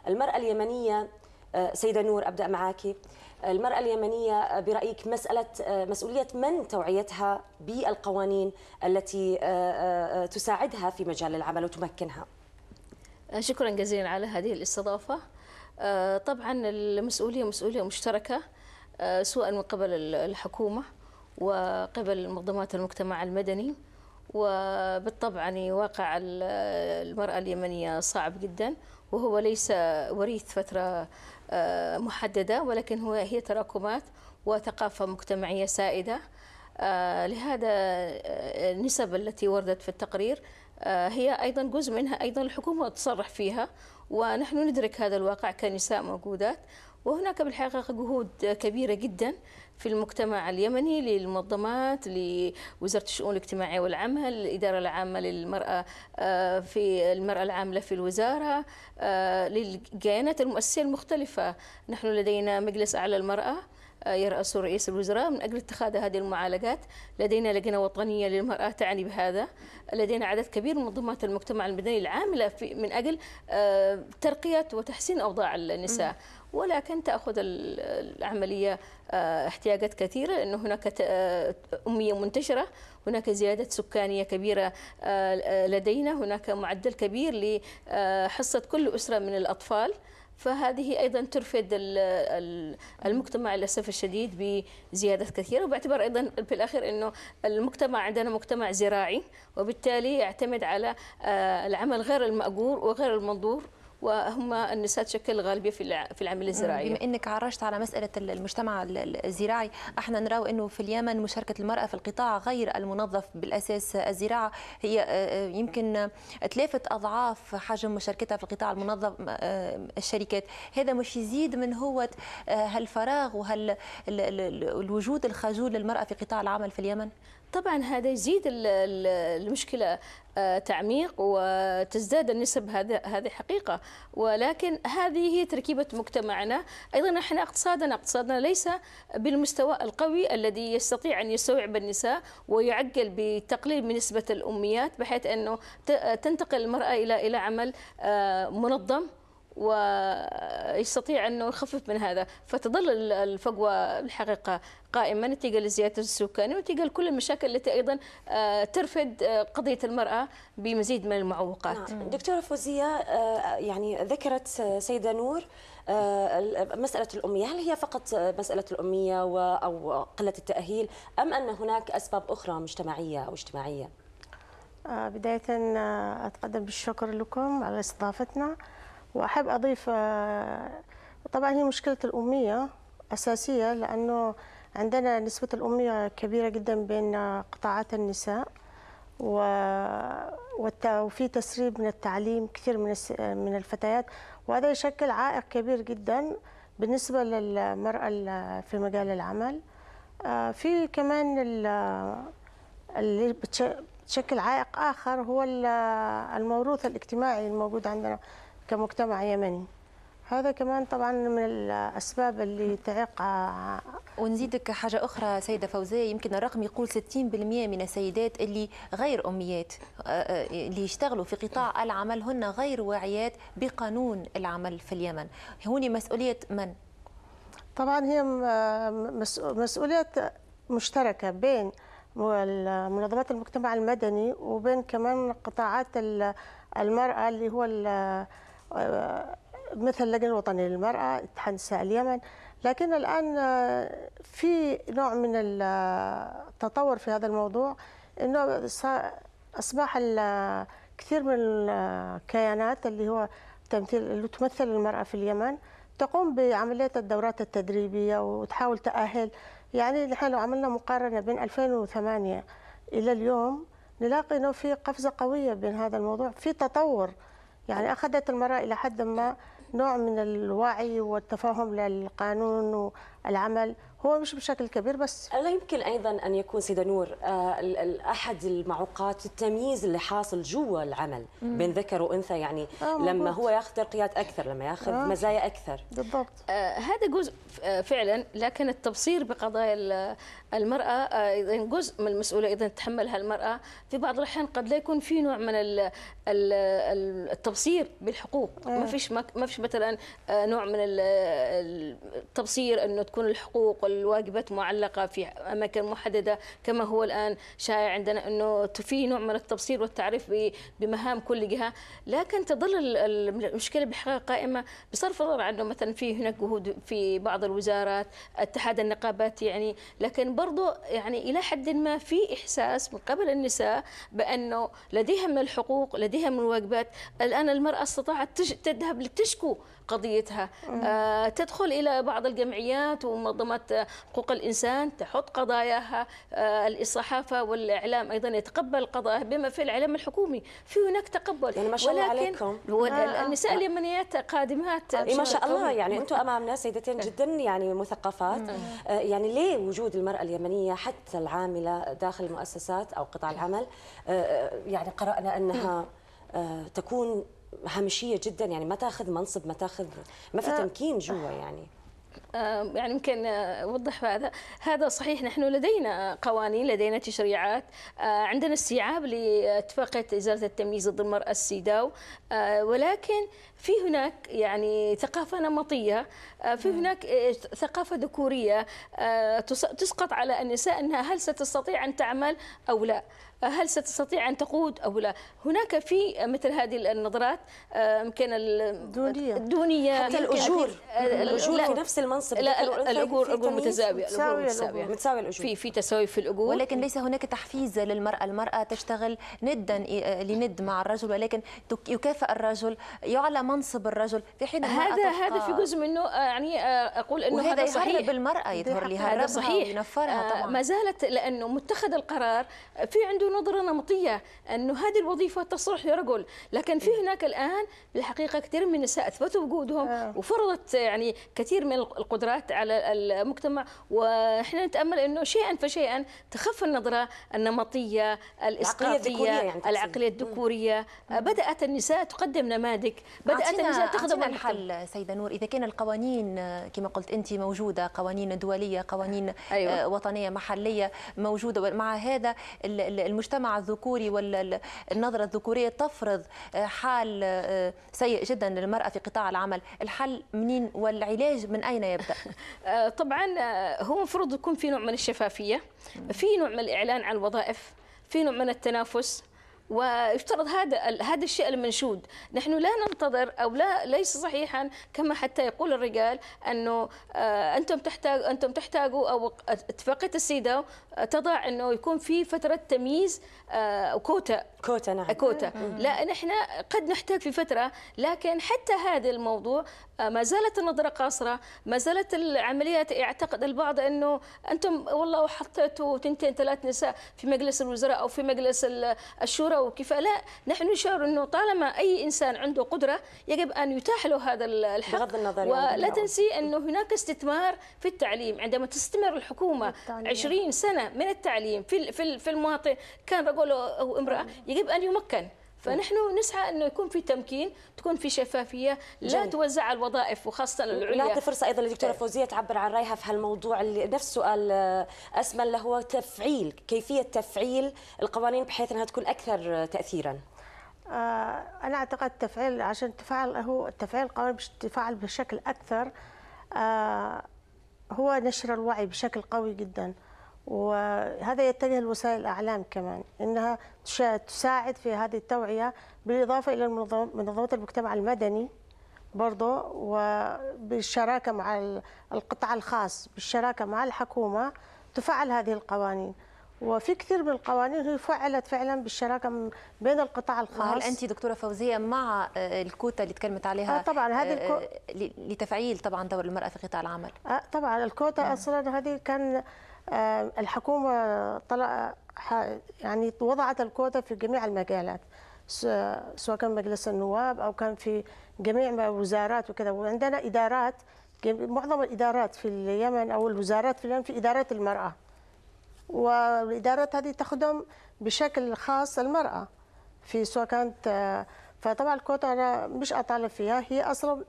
Speaker 1: المرأة اليمنية آه، سيدة نور أبدأ معك المرأة اليمنية آه، برأيك مسألة آه، مسؤولية من توعيتها بالقوانين التي
Speaker 5: تساعدها في مجال العمل وتمكنها شكرا جزيلا على هذه الاستضافة طبعا المسؤولية مسؤولية مشتركة سواء من قبل الحكومة وقبل منظمات المجتمع المدني وبالطبع يعني واقع المرأة اليمنية صعب جدا وهو ليس وريث فترة آه، محددة ولكن هو هي تراكمات وثقافة مجتمعية سائدة آه، لهذا آه، النسب التي وردت في التقرير هي أيضا جزء منها أيضا الحكومة تصرح فيها ونحن ندرك هذا الواقع كنساء موجودات وهناك بالحقيقة جهود كبيرة جدا في المجتمع اليمني للمنظمات لوزارة الشؤون الاجتماعية والعمل الإدارة العامة للمرأة آه، في المرأة العاملة في الوزارة آه، للكيانات المؤسسية المختلفة نحن لدينا مجلس أعلى المرأة آه، يرأس رئيس الوزراء من أجل اتخاذ هذه المعالجات لدينا لجنة وطنية للمرأة تعني بهذا لدينا عدد كبير من منظمات المجتمع المدني العاملة من أجل ترقية وتحسين أوضاع النساء م. ولكن تاخذ العمليه آه، احتياجات كثيره لانه هناك آه، اميه منتشره هناك زياده سكانيه كبيره آه، لدينا هناك معدل كبير لحصه كل اسره من الاطفال فهذه ايضا ترفد المجتمع للاسف الشديد بزيادات كثيره وباعتبار ايضا في الاخير انه المجتمع عندنا مجتمع زراعي وبالتالي يعتمد على العمل غير الماجور وغير المنظور وهم النساء تشكل الغالبيه في في العمل الزراعي بما انك عرجت على مساله المجتمع
Speaker 2: الزراعي احنا نراو انه في اليمن مشاركه المراه في القطاع غير المنظف بالاساس الزراعه هي آه، آه، يمكن ثلاثه اضعاف حجم مشاركتها في القطاع المنظف آه، الشركات هذا مش يزيد من هو هالفراغ وهالوجود
Speaker 5: الوجود الخجول للمراه في قطاع العمل في اليمن طبعا هذا يزيد المشكله آه، تعميق وتزداد النسب هذا هذه حقيقه ولكن هذه هي تركيبه مجتمعنا ايضا احنا اقتصادنا اقتصادنا ليس بالمستوى القوي الذي يستطيع ان يستوعب النساء ويعجل بتقليل من نسبه الاميات بحيث انه تنتقل المراه الى الى عمل آه، منظم ويستطيع انه يخفف من هذا فتظل الفجوه الحقيقه قائما نتيجه لزياده السكان ونتيجه لكل المشاكل التي ايضا آه، ترفد آه، قضيه المراه بمزيد من المعوقات. نعم. دكتوره فوزيه آه، يعني
Speaker 1: ذكرت سيده نور مسألة الأمية هل هي فقط مسألة الأمية أو قلة التأهيل أم أن هناك أسباب أخرى مجتمعية أو اجتماعية؟
Speaker 10: بداية أتقدم بالشكر لكم على استضافتنا وأحب أضيف طبعا هي مشكلة الأمية أساسية لأنه عندنا نسبة الأمية كبيرة جدا بين قطاعات النساء وفي تسريب من التعليم كثير من الفتيات وهذا يشكل عائق كبير جدا بالنسبة للمرأة في مجال العمل آه، في كمان اللي بتشكل عائق آخر هو الموروث الاجتماعي الموجود عندنا كمجتمع
Speaker 2: يمني هذا كمان طبعا من الاسباب اللي تعيق ونزيدك حاجه اخرى سيده فوزيه يمكن الرقم يقول 60% من السيدات اللي غير اميات آه، آه، اللي يشتغلوا في قطاع العمل هن غير واعيات بقانون العمل في اليمن هون مسؤوليه من
Speaker 10: طبعا هي آه، مسؤوليات مشتركه بين منظمات المجتمع المدني وبين كمان قطاعات المراه اللي هو مثل اللجنه الوطنيه للمراه اتحاد نساء اليمن لكن الان آه، في نوع من التطور في هذا الموضوع انه اصبح كثير من الكيانات اللي هو تمثيل اللي تمثل المراه في اليمن تقوم بعمليه الدورات التدريبيه وتحاول تاهل يعني نحن لو عملنا مقارنه بين 2008 الى اليوم نلاقي انه في قفزه قويه بين هذا الموضوع في تطور يعني اخذت المراه الى حد ما نوع من الوعي والتفاهم للقانون العمل هو مش بشكل كبير بس لا يمكن ايضا ان يكون سيده نور آه، احد المعوقات
Speaker 1: التمييز اللي حاصل جوا العمل بين ذكر وانثى يعني آه لما هو ياخذ ترقيات اكثر لما ياخذ آه. مزايا اكثر بالضبط
Speaker 5: آه هذا جزء آه، فعلا لكن التبصير بقضايا آه، المراه اذا آه جزء من المسؤوليه اذا تتحملها المراه في بعض الاحيان قد لا يكون في نوع من التبصير بالحقوق آه. ما فيش ما فيش مثلا نوع من التبصير انه تكون الحقوق والواجبات معلقة في أماكن محددة كما هو الآن شائع عندنا أنه في نوع من التبصير والتعريف بمهام كل جهة لكن تظل المشكلة بحقيقة قائمة بصرف النظر عنه مثلا في هناك جهود في بعض الوزارات اتحاد النقابات يعني لكن برضه يعني إلى حد ما في إحساس من قبل النساء بأنه لديهم الحقوق لديهم الواجبات الآن المرأة استطاعت تذهب لتشكو قضيتها آه تدخل إلى بعض الجمعيات ومنظمات حقوق الإنسان تحط قضاياها آه الصحافة والإعلام أيضا يتقبل قضاياها بما في الإعلام الحكومي في هناك تقبل يعني ما شاء الله عليكم آه، آه، النساء آه. اليمنيات قادمات ما شاء الله يعني أنتم
Speaker 1: أمامنا سيدتين جدا يعني مثقفات آه يعني ليه وجود المرأة اليمنية حتى العاملة داخل المؤسسات أو قطاع العمل آه،, آه يعني قرأنا أنها آه تكون هامشيه جدا يعني ما تاخذ منصب ما تاخذ ما في آه. تمكين جوا يعني
Speaker 5: آه، يعني ممكن اوضح آه، هذا هذا صحيح نحن لدينا قوانين لدينا تشريعات عندنا استيعاب لاتفاقيه ازاله التمييز ضد المراه السيداو ولكن في هناك يعني ثقافه نمطيه في هناك ثقافه ذكوريه تسقط على النساء انها هل ستستطيع ان تعمل او لا هل ستستطيع أن تقود أو لا هناك في مثل هذه النظرات آه، يمكن الدونية الدونية حتى الأجور الأجور في آه، نفس المنصب لا الأجور أجور متساوية
Speaker 1: متساوية الأجور في في
Speaker 2: تساوي في الأجور ولكن ليس هناك تحفيز للمرأة المرأة تشتغل ندا آه، لند مع الرجل ولكن يكافئ الرجل يعلى منصب الرجل
Speaker 5: في حين هذا تبقى. هذا في جزء منه يعني أقول أنه هذا, هذا صحيح المراه يظهر لي هذا صحيح طبعا ما زالت لأنه متخذ القرار في عنده نظرة نمطية أنه هذه الوظيفة تصلح لرجل لكن في هناك الآن بالحقيقة كثير من النساء أثبتوا وجودهم آه. وفرضت يعني كثير من القدرات على المجتمع ونحن نتأمل أنه شيئا فشيئا تخف النظرة النمطية الإسقاطية يعني العقلية الذكورية يعني بدأت النساء تقدم نماذج بدأت النساء تخدم الحل
Speaker 2: سيدة نور إذا كان القوانين كما قلت أنت موجودة قوانين دولية قوانين أيوة. آه، وطنية محلية موجودة مع هذا المجتمع الذكوري والنظرة الذكورية تفرض آه، حال آه، سيء جدا للمرأة في قطاع
Speaker 5: العمل الحل منين والعلاج من أين يبدأ؟ آه، طبعا هو مفروض يكون في نوع من الشفافية في نوع من الإعلان عن الوظائف في نوع من التنافس ويفترض هذا هذا الشيء المنشود نحن لا ننتظر او لا ليس صحيحا كما حتى يقول الرجال انه آه، انتم تحتاج انتم تحتاجوا او اتفاقيه السيده آه، تضع انه يكون في فتره تمييز آه، كوتا كوتا نعم كوتا لا نحن قد نحتاج في فتره لكن حتى هذا الموضوع آه، ما زالت النظره قاصره ما زالت العمليات يعتقد البعض انه انتم والله حطيتوا تنتين ثلاث نساء في مجلس الوزراء او في مجلس الشورى وكيف لا نحن نشعر انه طالما اي انسان عنده قدره يجب ان يتاح له هذا الحق بغض النظر ولا تنسي انه هناك استثمار في التعليم عندما تستمر الحكومه 20 سنه من التعليم في في المواطن كان رجل او امراه آه. يجب ان يمكن فنحن آه. نسعى انه يكون في تمكين، تكون في شفافيه، لا جميل. توزع الوظائف وخاصه العليا. نعطي فرصه ايضا للدكتوره طيب. فوزيه تعبر عن رايها في هالموضوع اللي نفس
Speaker 1: سؤال آه، اسمى اللي هو تفعيل، كيفيه تفعيل القوانين بحيث انها تكون
Speaker 10: اكثر تاثيرا. انا اعتقد تفعيل عشان تفعل هو تفعيل القوانين تفعل بشكل اكثر هو نشر الوعي بشكل قوي جدا. وهذا يتجه لوسائل الأعلام كمان أنها تساعد في هذه التوعية بالإضافة إلى منظمات المجتمع المدني برضه وبالشراكة مع القطاع الخاص بالشراكة مع الحكومة تفعل هذه القوانين وفي كثير من القوانين هي فعلت فعلا بالشراكه
Speaker 2: بين القطاع الخاص هل انت دكتوره فوزيه مع آه، الكوتا اللي تكلمت عليها آه طبعا هذه آه، الكو... لتفعيل طبعا دور المراه في قطاع العمل
Speaker 10: آه طبعا الكوتا آه. اصلا هذه كان آه، الحكومة طلع يعني وضعت الكوتا في جميع المجالات سواء كان مجلس النواب أو كان في جميع وزارات وكذا وعندنا إدارات معظم الإدارات في اليمن أو الوزارات في اليمن في إدارات المرأة والإدارات هذه تخدم بشكل خاص المرأة في سواء كانت آه، فطبعا الكوتا أنا مش أطالب فيها هي أصلا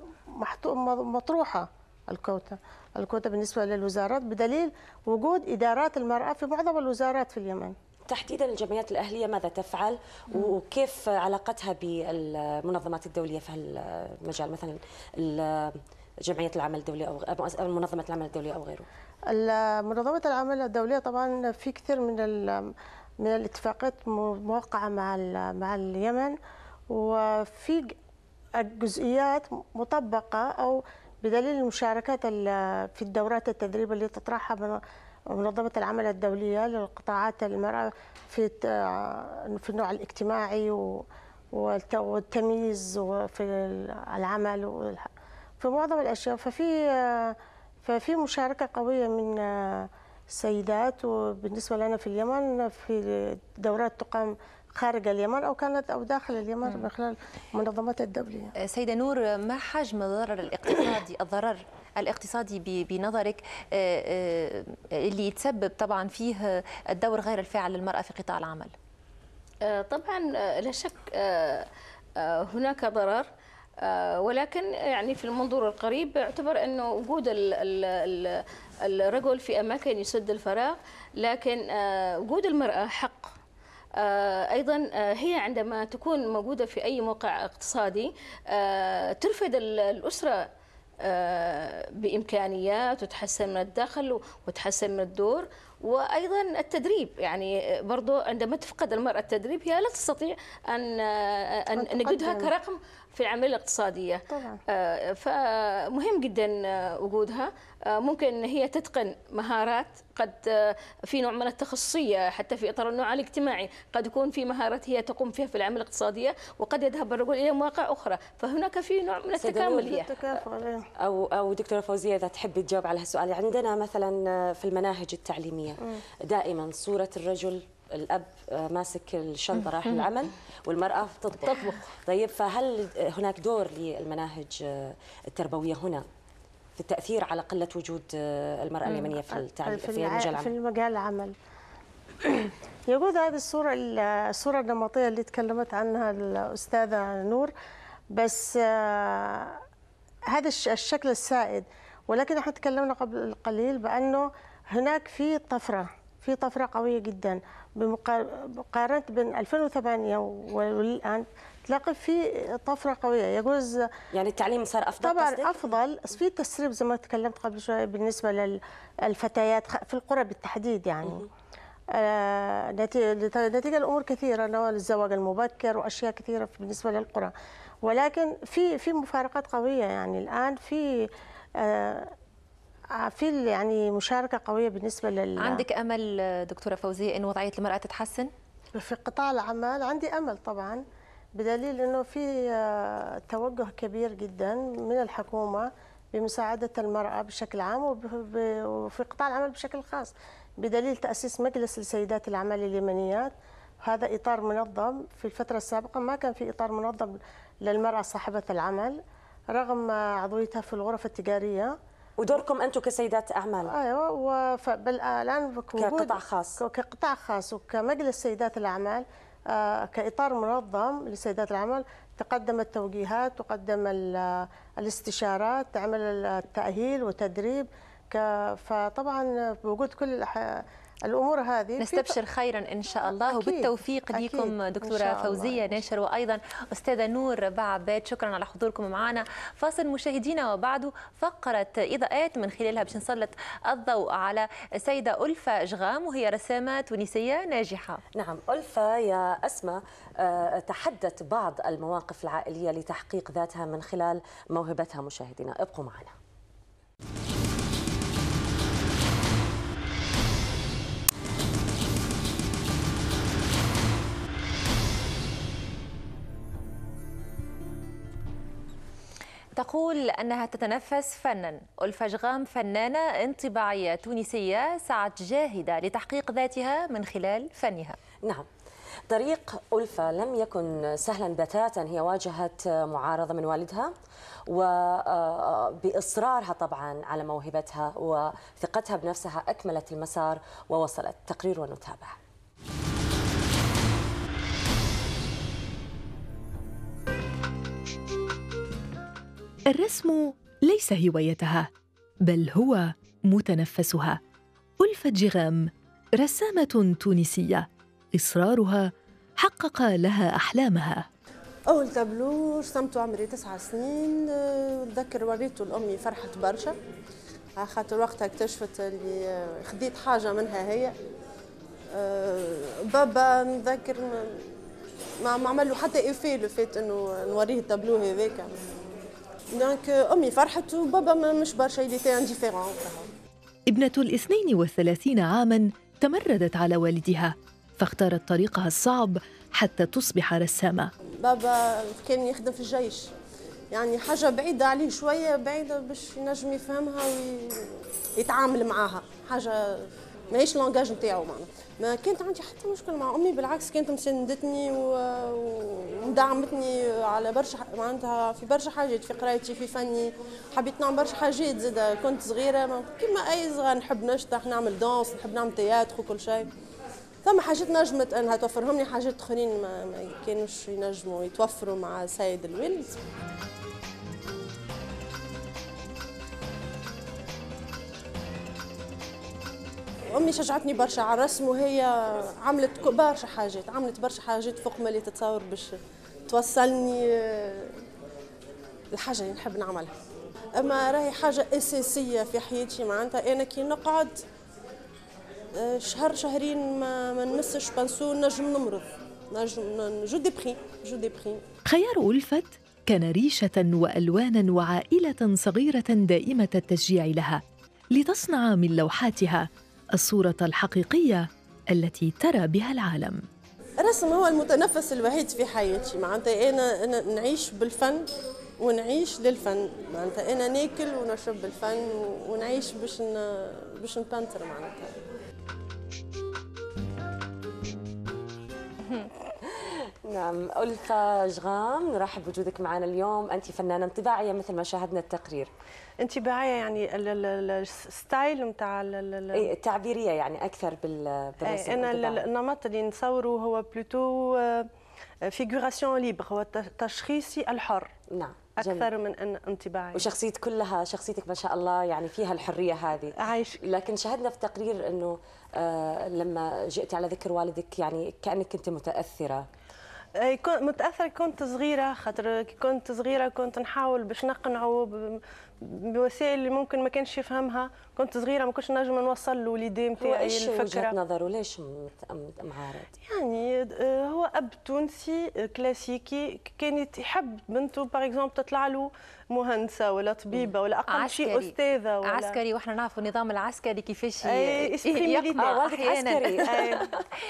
Speaker 10: مطروحة الكوتا الكوتا بالنسبة للوزارات بدليل وجود إدارات المرأة في معظم الوزارات في اليمن
Speaker 1: تحديدا الجمعيات الأهلية ماذا تفعل وكيف علاقتها بالمنظمات الدولية في المجال مثلا جمعية العمل الدولي أو منظمة العمل الدولي أو غيره
Speaker 10: منظمة العمل الدولية طبعا في كثير من من الاتفاقات موقعة مع مع اليمن وفي جزئيات مطبقة أو بدليل المشاركات في الدورات التدريب اللي تطرحها منظمة العمل الدولية للقطاعات المرأة في في النوع الاجتماعي والتمييز وفي العمل في معظم الأشياء ففي ففي مشاركة قوية من السيدات وبالنسبة لنا في اليمن في دورات تقام خارج
Speaker 2: اليمن أو كانت أو داخل اليمن من خلال منظمات الدولية أه، سيدة نور ما حجم الضرر الاقتصادي الضرر الاقتصادي بنظرك أه، أه، اللي يتسبب طبعا فيه الدور غير الفاعل للمرأة في قطاع العمل
Speaker 5: طبعا لا شك هناك ضرر ولكن يعني في المنظور القريب اعتبر انه وجود الرجل في اماكن يسد الفراغ لكن وجود المراه حق آه، ايضا آه، هي عندما تكون موجوده في اي موقع اقتصادي آه، ترفد الاسره بامكانيات وتحسن من الدخل وتحسن من الدور وايضا التدريب يعني برضو عندما تفقد المراه التدريب هي لا تستطيع ان ان نجدها كرقم في العمليه الاقتصاديه طبعا. آه، فمهم جدا آه، وجودها آه، ممكن هي تتقن مهارات قد في نوع من التخصصيه حتى في اطار النوع الاجتماعي قد يكون في مهارات هي تقوم فيها في العمليه الاقتصاديه وقد يذهب الرجل الى مواقع اخرى فهناك في نوع من التكامليه إيه.
Speaker 1: او او دكتوره فوزيه اذا تحبي تجاوب على هالسؤال يعني عندنا مثلا في المناهج التعليميه دائما صوره الرجل الاب ماسك الشنطه رايح للعمل والمراه تطبخ طيب فهل هناك دور للمناهج التربويه هنا في التاثير على قله وجود المراه اليمنيه في التعليم في, المجال مجال العمل في
Speaker 10: مجال العمل يجوز هذه الصوره الصوره النمطيه اللي تكلمت عنها الاستاذه نور بس آه، هذا الشكل السائد ولكن احنا تكلمنا قبل قليل بانه هناك في طفره في طفره قويه جدا بمقارنة بين 2008 والان تلاقي في طفره قويه يجوز يعني التعليم صار افضل طبعا قصدك؟ افضل في تسريب زي ما تكلمت قبل شويه بالنسبه للفتيات في القرى بالتحديد يعني آه نتيجه لامور كثيره الزواج المبكر واشياء كثيره بالنسبه للقرى ولكن في في مفارقات قويه يعني الان في آه آه، في يعني مشاركه قويه بالنسبه لل عندك امل دكتوره فوزيه ان وضعيه المراه تتحسن؟ في قطاع العمل عندي امل طبعا بدليل انه في آه، توجه كبير جدا من الحكومه بمساعده المراه بشكل عام وفي قطاع العمل بشكل خاص بدليل تاسيس مجلس لسيدات الاعمال اليمنيات هذا اطار منظم في الفتره السابقه ما كان في اطار منظم للمراه صاحبه العمل رغم عضويتها في الغرف التجاريه ودوركم انتم كسيدات اعمال ايوه والان آه، كقطاع خاص كقطاع خاص وكمجلس سيدات الاعمال آه، كاطار منظم لسيدات الاعمال تقدم التوجيهات تقدم الاستشارات تعمل التاهيل وتدريب فطبعا بوجود
Speaker 2: كل الامور هذه نستبشر خيرا ان شاء الله أكيد وبالتوفيق أكيد لكم دكتوره فوزيه ناشر وايضا استاذه نور بعباد شكرا على حضوركم معنا فاصل مشاهدينا وبعده فقره اضاءات من خلالها باش نسلط الضوء على السيده الفه جغام وهي رسامه تونسيه ناجحه نعم الفه يا
Speaker 1: اسماء آه، تحدت بعض المواقف العائليه لتحقيق ذاتها من خلال موهبتها مشاهدينا ابقوا معنا
Speaker 2: تقول أنها تتنفس فنا ألفة شغام فنانة انطباعية تونسية سعت جاهدة لتحقيق ذاتها من خلال فنها نعم
Speaker 1: طريق ألفة لم يكن سهلا بتاتا هي واجهت معارضة من والدها وبإصرارها آه، طبعا على موهبتها وثقتها بنفسها أكملت المسار ووصلت تقرير ونتابع
Speaker 9: الرسم ليس هوايتها بل هو متنفسها ألفة جغام رسامة تونسية إصرارها حقق لها أحلامها
Speaker 6: أول تابلو رسمته عمري تسعة سنين نتذكر وريته لأمي فرحت برشا على خاطر وقتها اكتشفت اللي خديت حاجة منها هي أه، بابا نذكر ما عمل له حتى إفيل فيت إنه نوريه التابلو هذاك دونك امي فرحت وبابا مش برشا اللي تي انديفيرون
Speaker 9: ابنة الاثنين والثلاثين عاما تمردت على والدها فاختارت طريقها الصعب حتى تصبح رسامة
Speaker 6: بابا كان يخدم في الجيش يعني حاجة بعيدة عليه شوية بعيدة باش ينجم يفهمها ويتعامل معاها حاجة ماهيش لونجاج نتاعو معنا ما كانت عندي حتى مشكل مع امي بالعكس كانت مساندتني ومدعمتني على برشا معناتها في برشا حاجات في قرايتي في فني حبيت نعمل برشا حاجات زاد كنت صغيره كيما اي صغار نحب نشطح نعمل دانس نحب نعمل تياتر وكل شيء ثم حاجات نجمت انها توفرهم لي حاجات اخرين ما, ما كانوش ينجموا يتوفروا مع سيد الوالد امي شجعتني برشا على الرسم وهي عملت برشا حاجات عملت برشا حاجات فوق ما اللي تتصور باش توصلني آه، الحاجه اللي نحب نعملها اما راهي حاجه اساسيه في حياتي معناتها انا كي نقعد آه، شهر شهرين ما, ما نمسش بانسو نجم نمرض نجم جو دي بخي جو دي بخي
Speaker 9: خيار ألفت كان ريشة وألوانا وعائلة صغيرة دائمة التشجيع لها لتصنع من لوحاتها الصوره الحقيقيه التي ترى بها العالم
Speaker 6: الرسم هو المتنفس الوحيد في حياتي معناتها أنا, أنا نعيش بالفن ونعيش للفن معناتها أنا ناكل ونشرب بالفن ونعيش باش باش نبنتر معناتها
Speaker 1: نعم ألفا جغام نرحب بوجودك معنا اليوم أنت فنانة انطباعية مثل ما شاهدنا التقرير انطباعية يعني الستايل نتاع إيه، التعبيرية يعني أكثر بالرسم
Speaker 6: إيه، أنا النمط اللي نصوره هو بلوتو
Speaker 1: فيغوراسيون ليبر هو تشخيصي الحر نعم جميل. اكثر
Speaker 6: من ان انطباعي
Speaker 1: وشخصيتك كلها شخصيتك ما شاء الله يعني فيها الحريه هذه عايش لكن شاهدنا في التقرير انه آه لما جئت على ذكر والدك يعني كانك كنت متاثره كنت متاثره كنت صغيره خاطر كي كنت صغيره كنت نحاول باش نقنعه
Speaker 6: بوسائل اللي ممكن ما كانش يفهمها كنت صغيره ما كنتش نجم نوصل له ليدي نتاعي الفكره وجهه نظره ليش
Speaker 1: معارض
Speaker 6: يعني آه، هو اب تونسي آه، كلاسيكي كانت يحب بنته باغ اكزومبل تطلع له مهندسه
Speaker 2: ولا طبيبه ولا اقل شيء استاذه ولا عسكري واحنا نعرفوا النظام العسكري كيفاش آه، واحد عسكري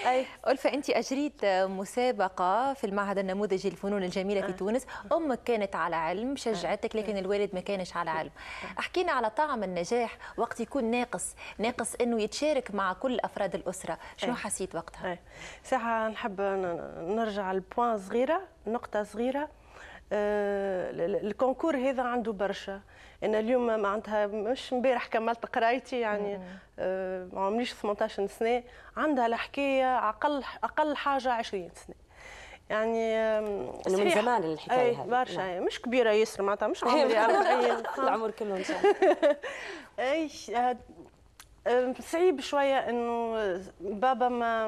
Speaker 2: اي الفا انت اجريت مسابقه في المعهد النموذجي للفنون الجميله في تونس امك كانت على علم شجعتك لكن الوالد ما كانش على علم احكينا على طعم النجاح وقت وقت يكون ناقص ناقص انه يتشارك مع كل افراد الاسره شنو أي. حسيت وقتها أي. ساعه نحب نرجع
Speaker 6: لبوان صغيره نقطه صغيره آه، الكونكور هذا عنده برشا انا اليوم معناتها مش امبارح كملت قرايتي يعني آه، ما عمريش 18 سنه عندها الحكايه اقل اقل حاجه 20 سنه يعني انه من زمان الحكايه هذه برشا نعم. مش كبيره ياسر معناتها مش عمري 40
Speaker 10: العمر
Speaker 1: كله ان شاء الله
Speaker 6: اي آه، صعيب شويه انه بابا ما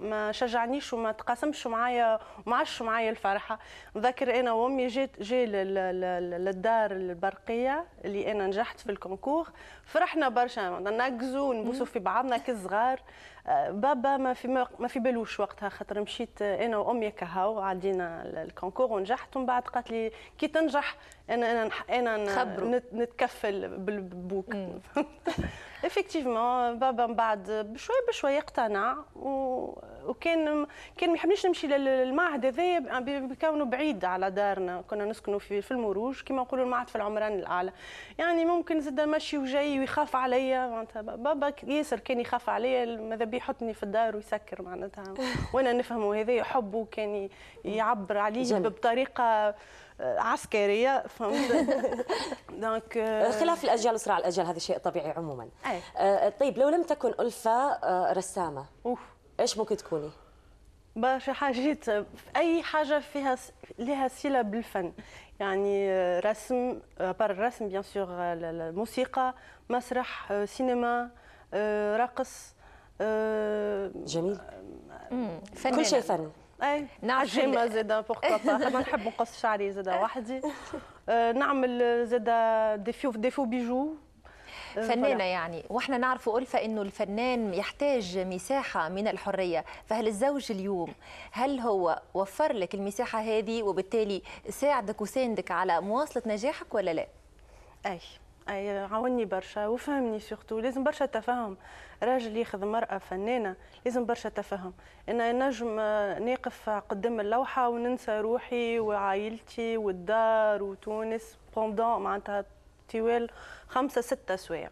Speaker 6: ما شجعنيش وما تقاسمش معايا وما عادش معايا الفرحه نذكر انا وامي جيت جي للدار البرقيه اللي انا نجحت في الكونكور فرحنا برشا نقزو ونبوسو في بعضنا كصغار أه، بابا ما في ما في بالوش وقتها خاطر مشيت انا وامي كهو عدينا الكونكور ونجحت ومن بعد قالت لي كي تنجح انا انا انا نتكفل بالبوك افكتيفمون بابا من بعد بشويه بشويه اقتنع وكان كان ما يحبنيش نمشي للمعهد هذايا بكونه بعيد على دارنا كنا نسكنوا في في المروج كما نقولوا المعهد في العمران الاعلى يعني ممكن زاد ماشي وجاي ويخاف عليا معناتها بابا ياسر كان يخاف عليا ماذا بيه يحطني في الدار ويسكر معناتها وانا نفهمه هذايا حبه كان
Speaker 1: يعبر عليه بطريقه عسكريه فهمت دونك آه، خلاف الاجيال وصراع الاجيال هذا شيء طبيعي عموما أي. آه، طيب لو لم تكن الفه آه، رسامه أوف. ايش ممكن تكوني باش حاجات
Speaker 6: اي حاجه فيها لها صله بالفن يعني رسم بار الرسم بيان سور الموسيقى مسرح سينما رقص
Speaker 1: جميل كل شيء فن
Speaker 6: نعجمها زاده بوركوا با انا نحب نقص شعري زاده وحدي آه، نعمل زاده
Speaker 2: دي فيو دي بيجو آه، فنانه يعني واحنا نعرفوا الفه انه الفنان يحتاج مساحه من الحريه فهل الزوج اليوم هل هو وفر لك المساحه هذه وبالتالي ساعدك وساندك على مواصله نجاحك ولا لا اي اي عاوني
Speaker 6: برشا وفهمني سورتو لازم برشا تفاهم راجل ياخذ مرأة فنانة لازم برشا تفاهم أنا نجم نقف قدام اللوحة وننسى روحي وعائلتي والدار وتونس بوندون معناتها طوال خمسة ستة سوايع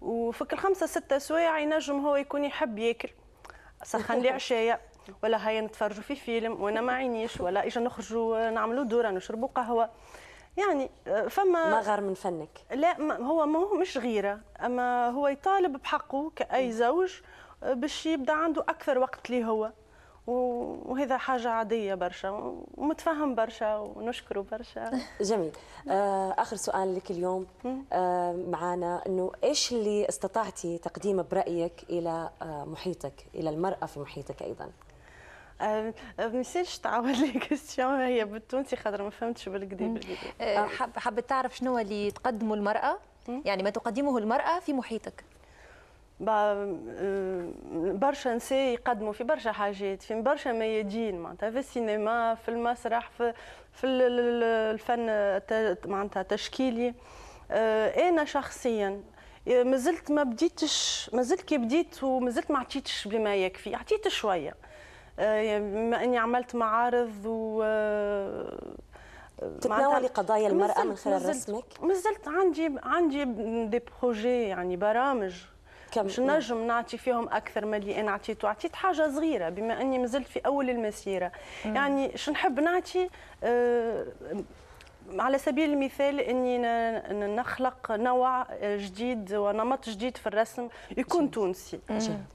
Speaker 6: وفك الخمسة ستة سوايع ينجم هو يكون يحب ياكل سخن لي عشايا ولا هيا نتفرجوا في فيلم وانا ما عينيش ولا اجا نخرجوا نعملوا دوره نشربوا قهوه يعني آه، فما ما غار من فنك لا هو ما هو مش غيره اما هو يطالب بحقه كاي زوج آه، باش يبدا عنده اكثر وقت ليه هو وهذا حاجة عادية برشا ومتفهم برشا ونشكره برشا
Speaker 1: جميل آه، آخر سؤال لك اليوم معنا معانا أنه إيش اللي استطعتي تقديمه برأيك إلى محيطك إلى المرأة في محيطك أيضا ما تعاود
Speaker 6: لي
Speaker 2: كيستيون هي بالتونسي خاطر ما فهمتش بالكدا بالكدا أه، آه. حابه تعرف شنو اللي تقدمه المراه يعني ما تقدمه المراه في محيطك
Speaker 6: برشا نساء يقدموا في برشا حاجات في برشا ميادين معناتها في السينما في المسرح في في الفن معناتها تشكيلي أه، انا شخصيا مازلت ما بديتش مازلت كي بديت ومازلت ما عطيتش بما يكفي عطيت شويه بما آه، اني عملت معارض و آه، تتناولي قضايا المرأة من خلال رسمك؟ مازلت عندي عندي دي بروجي يعني برامج كم نجم نعطي فيهم اكثر من اللي انا عطيته عطيت حاجه صغيره بما اني مازلت في اول المسيره مم. يعني شنحب نعطي آه على سبيل المثال اني نخلق نوع جديد ونمط جديد في الرسم يكون تونسي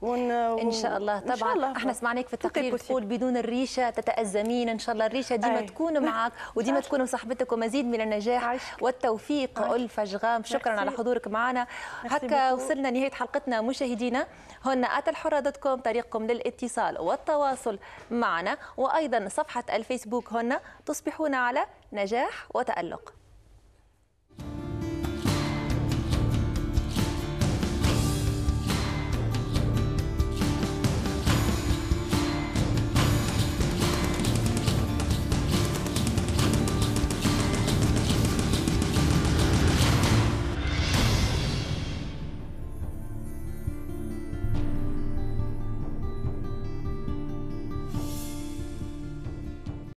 Speaker 2: ون... ان شاء الله طبعا شاء الله. احنا سمعناك في التقرير تقول بدون الريشه تتازمين ان شاء الله الريشه ديما تكون معك وديما تكون صاحبتك ومزيد من النجاح عشك. والتوفيق الف شغام شكرا على حضورك معنا هكا وصلنا نهايه حلقتنا مشاهدينا هنا ات الحره دوت كوم طريقكم للاتصال والتواصل معنا وايضا صفحه الفيسبوك هنا تصبحون على نجاح وتألق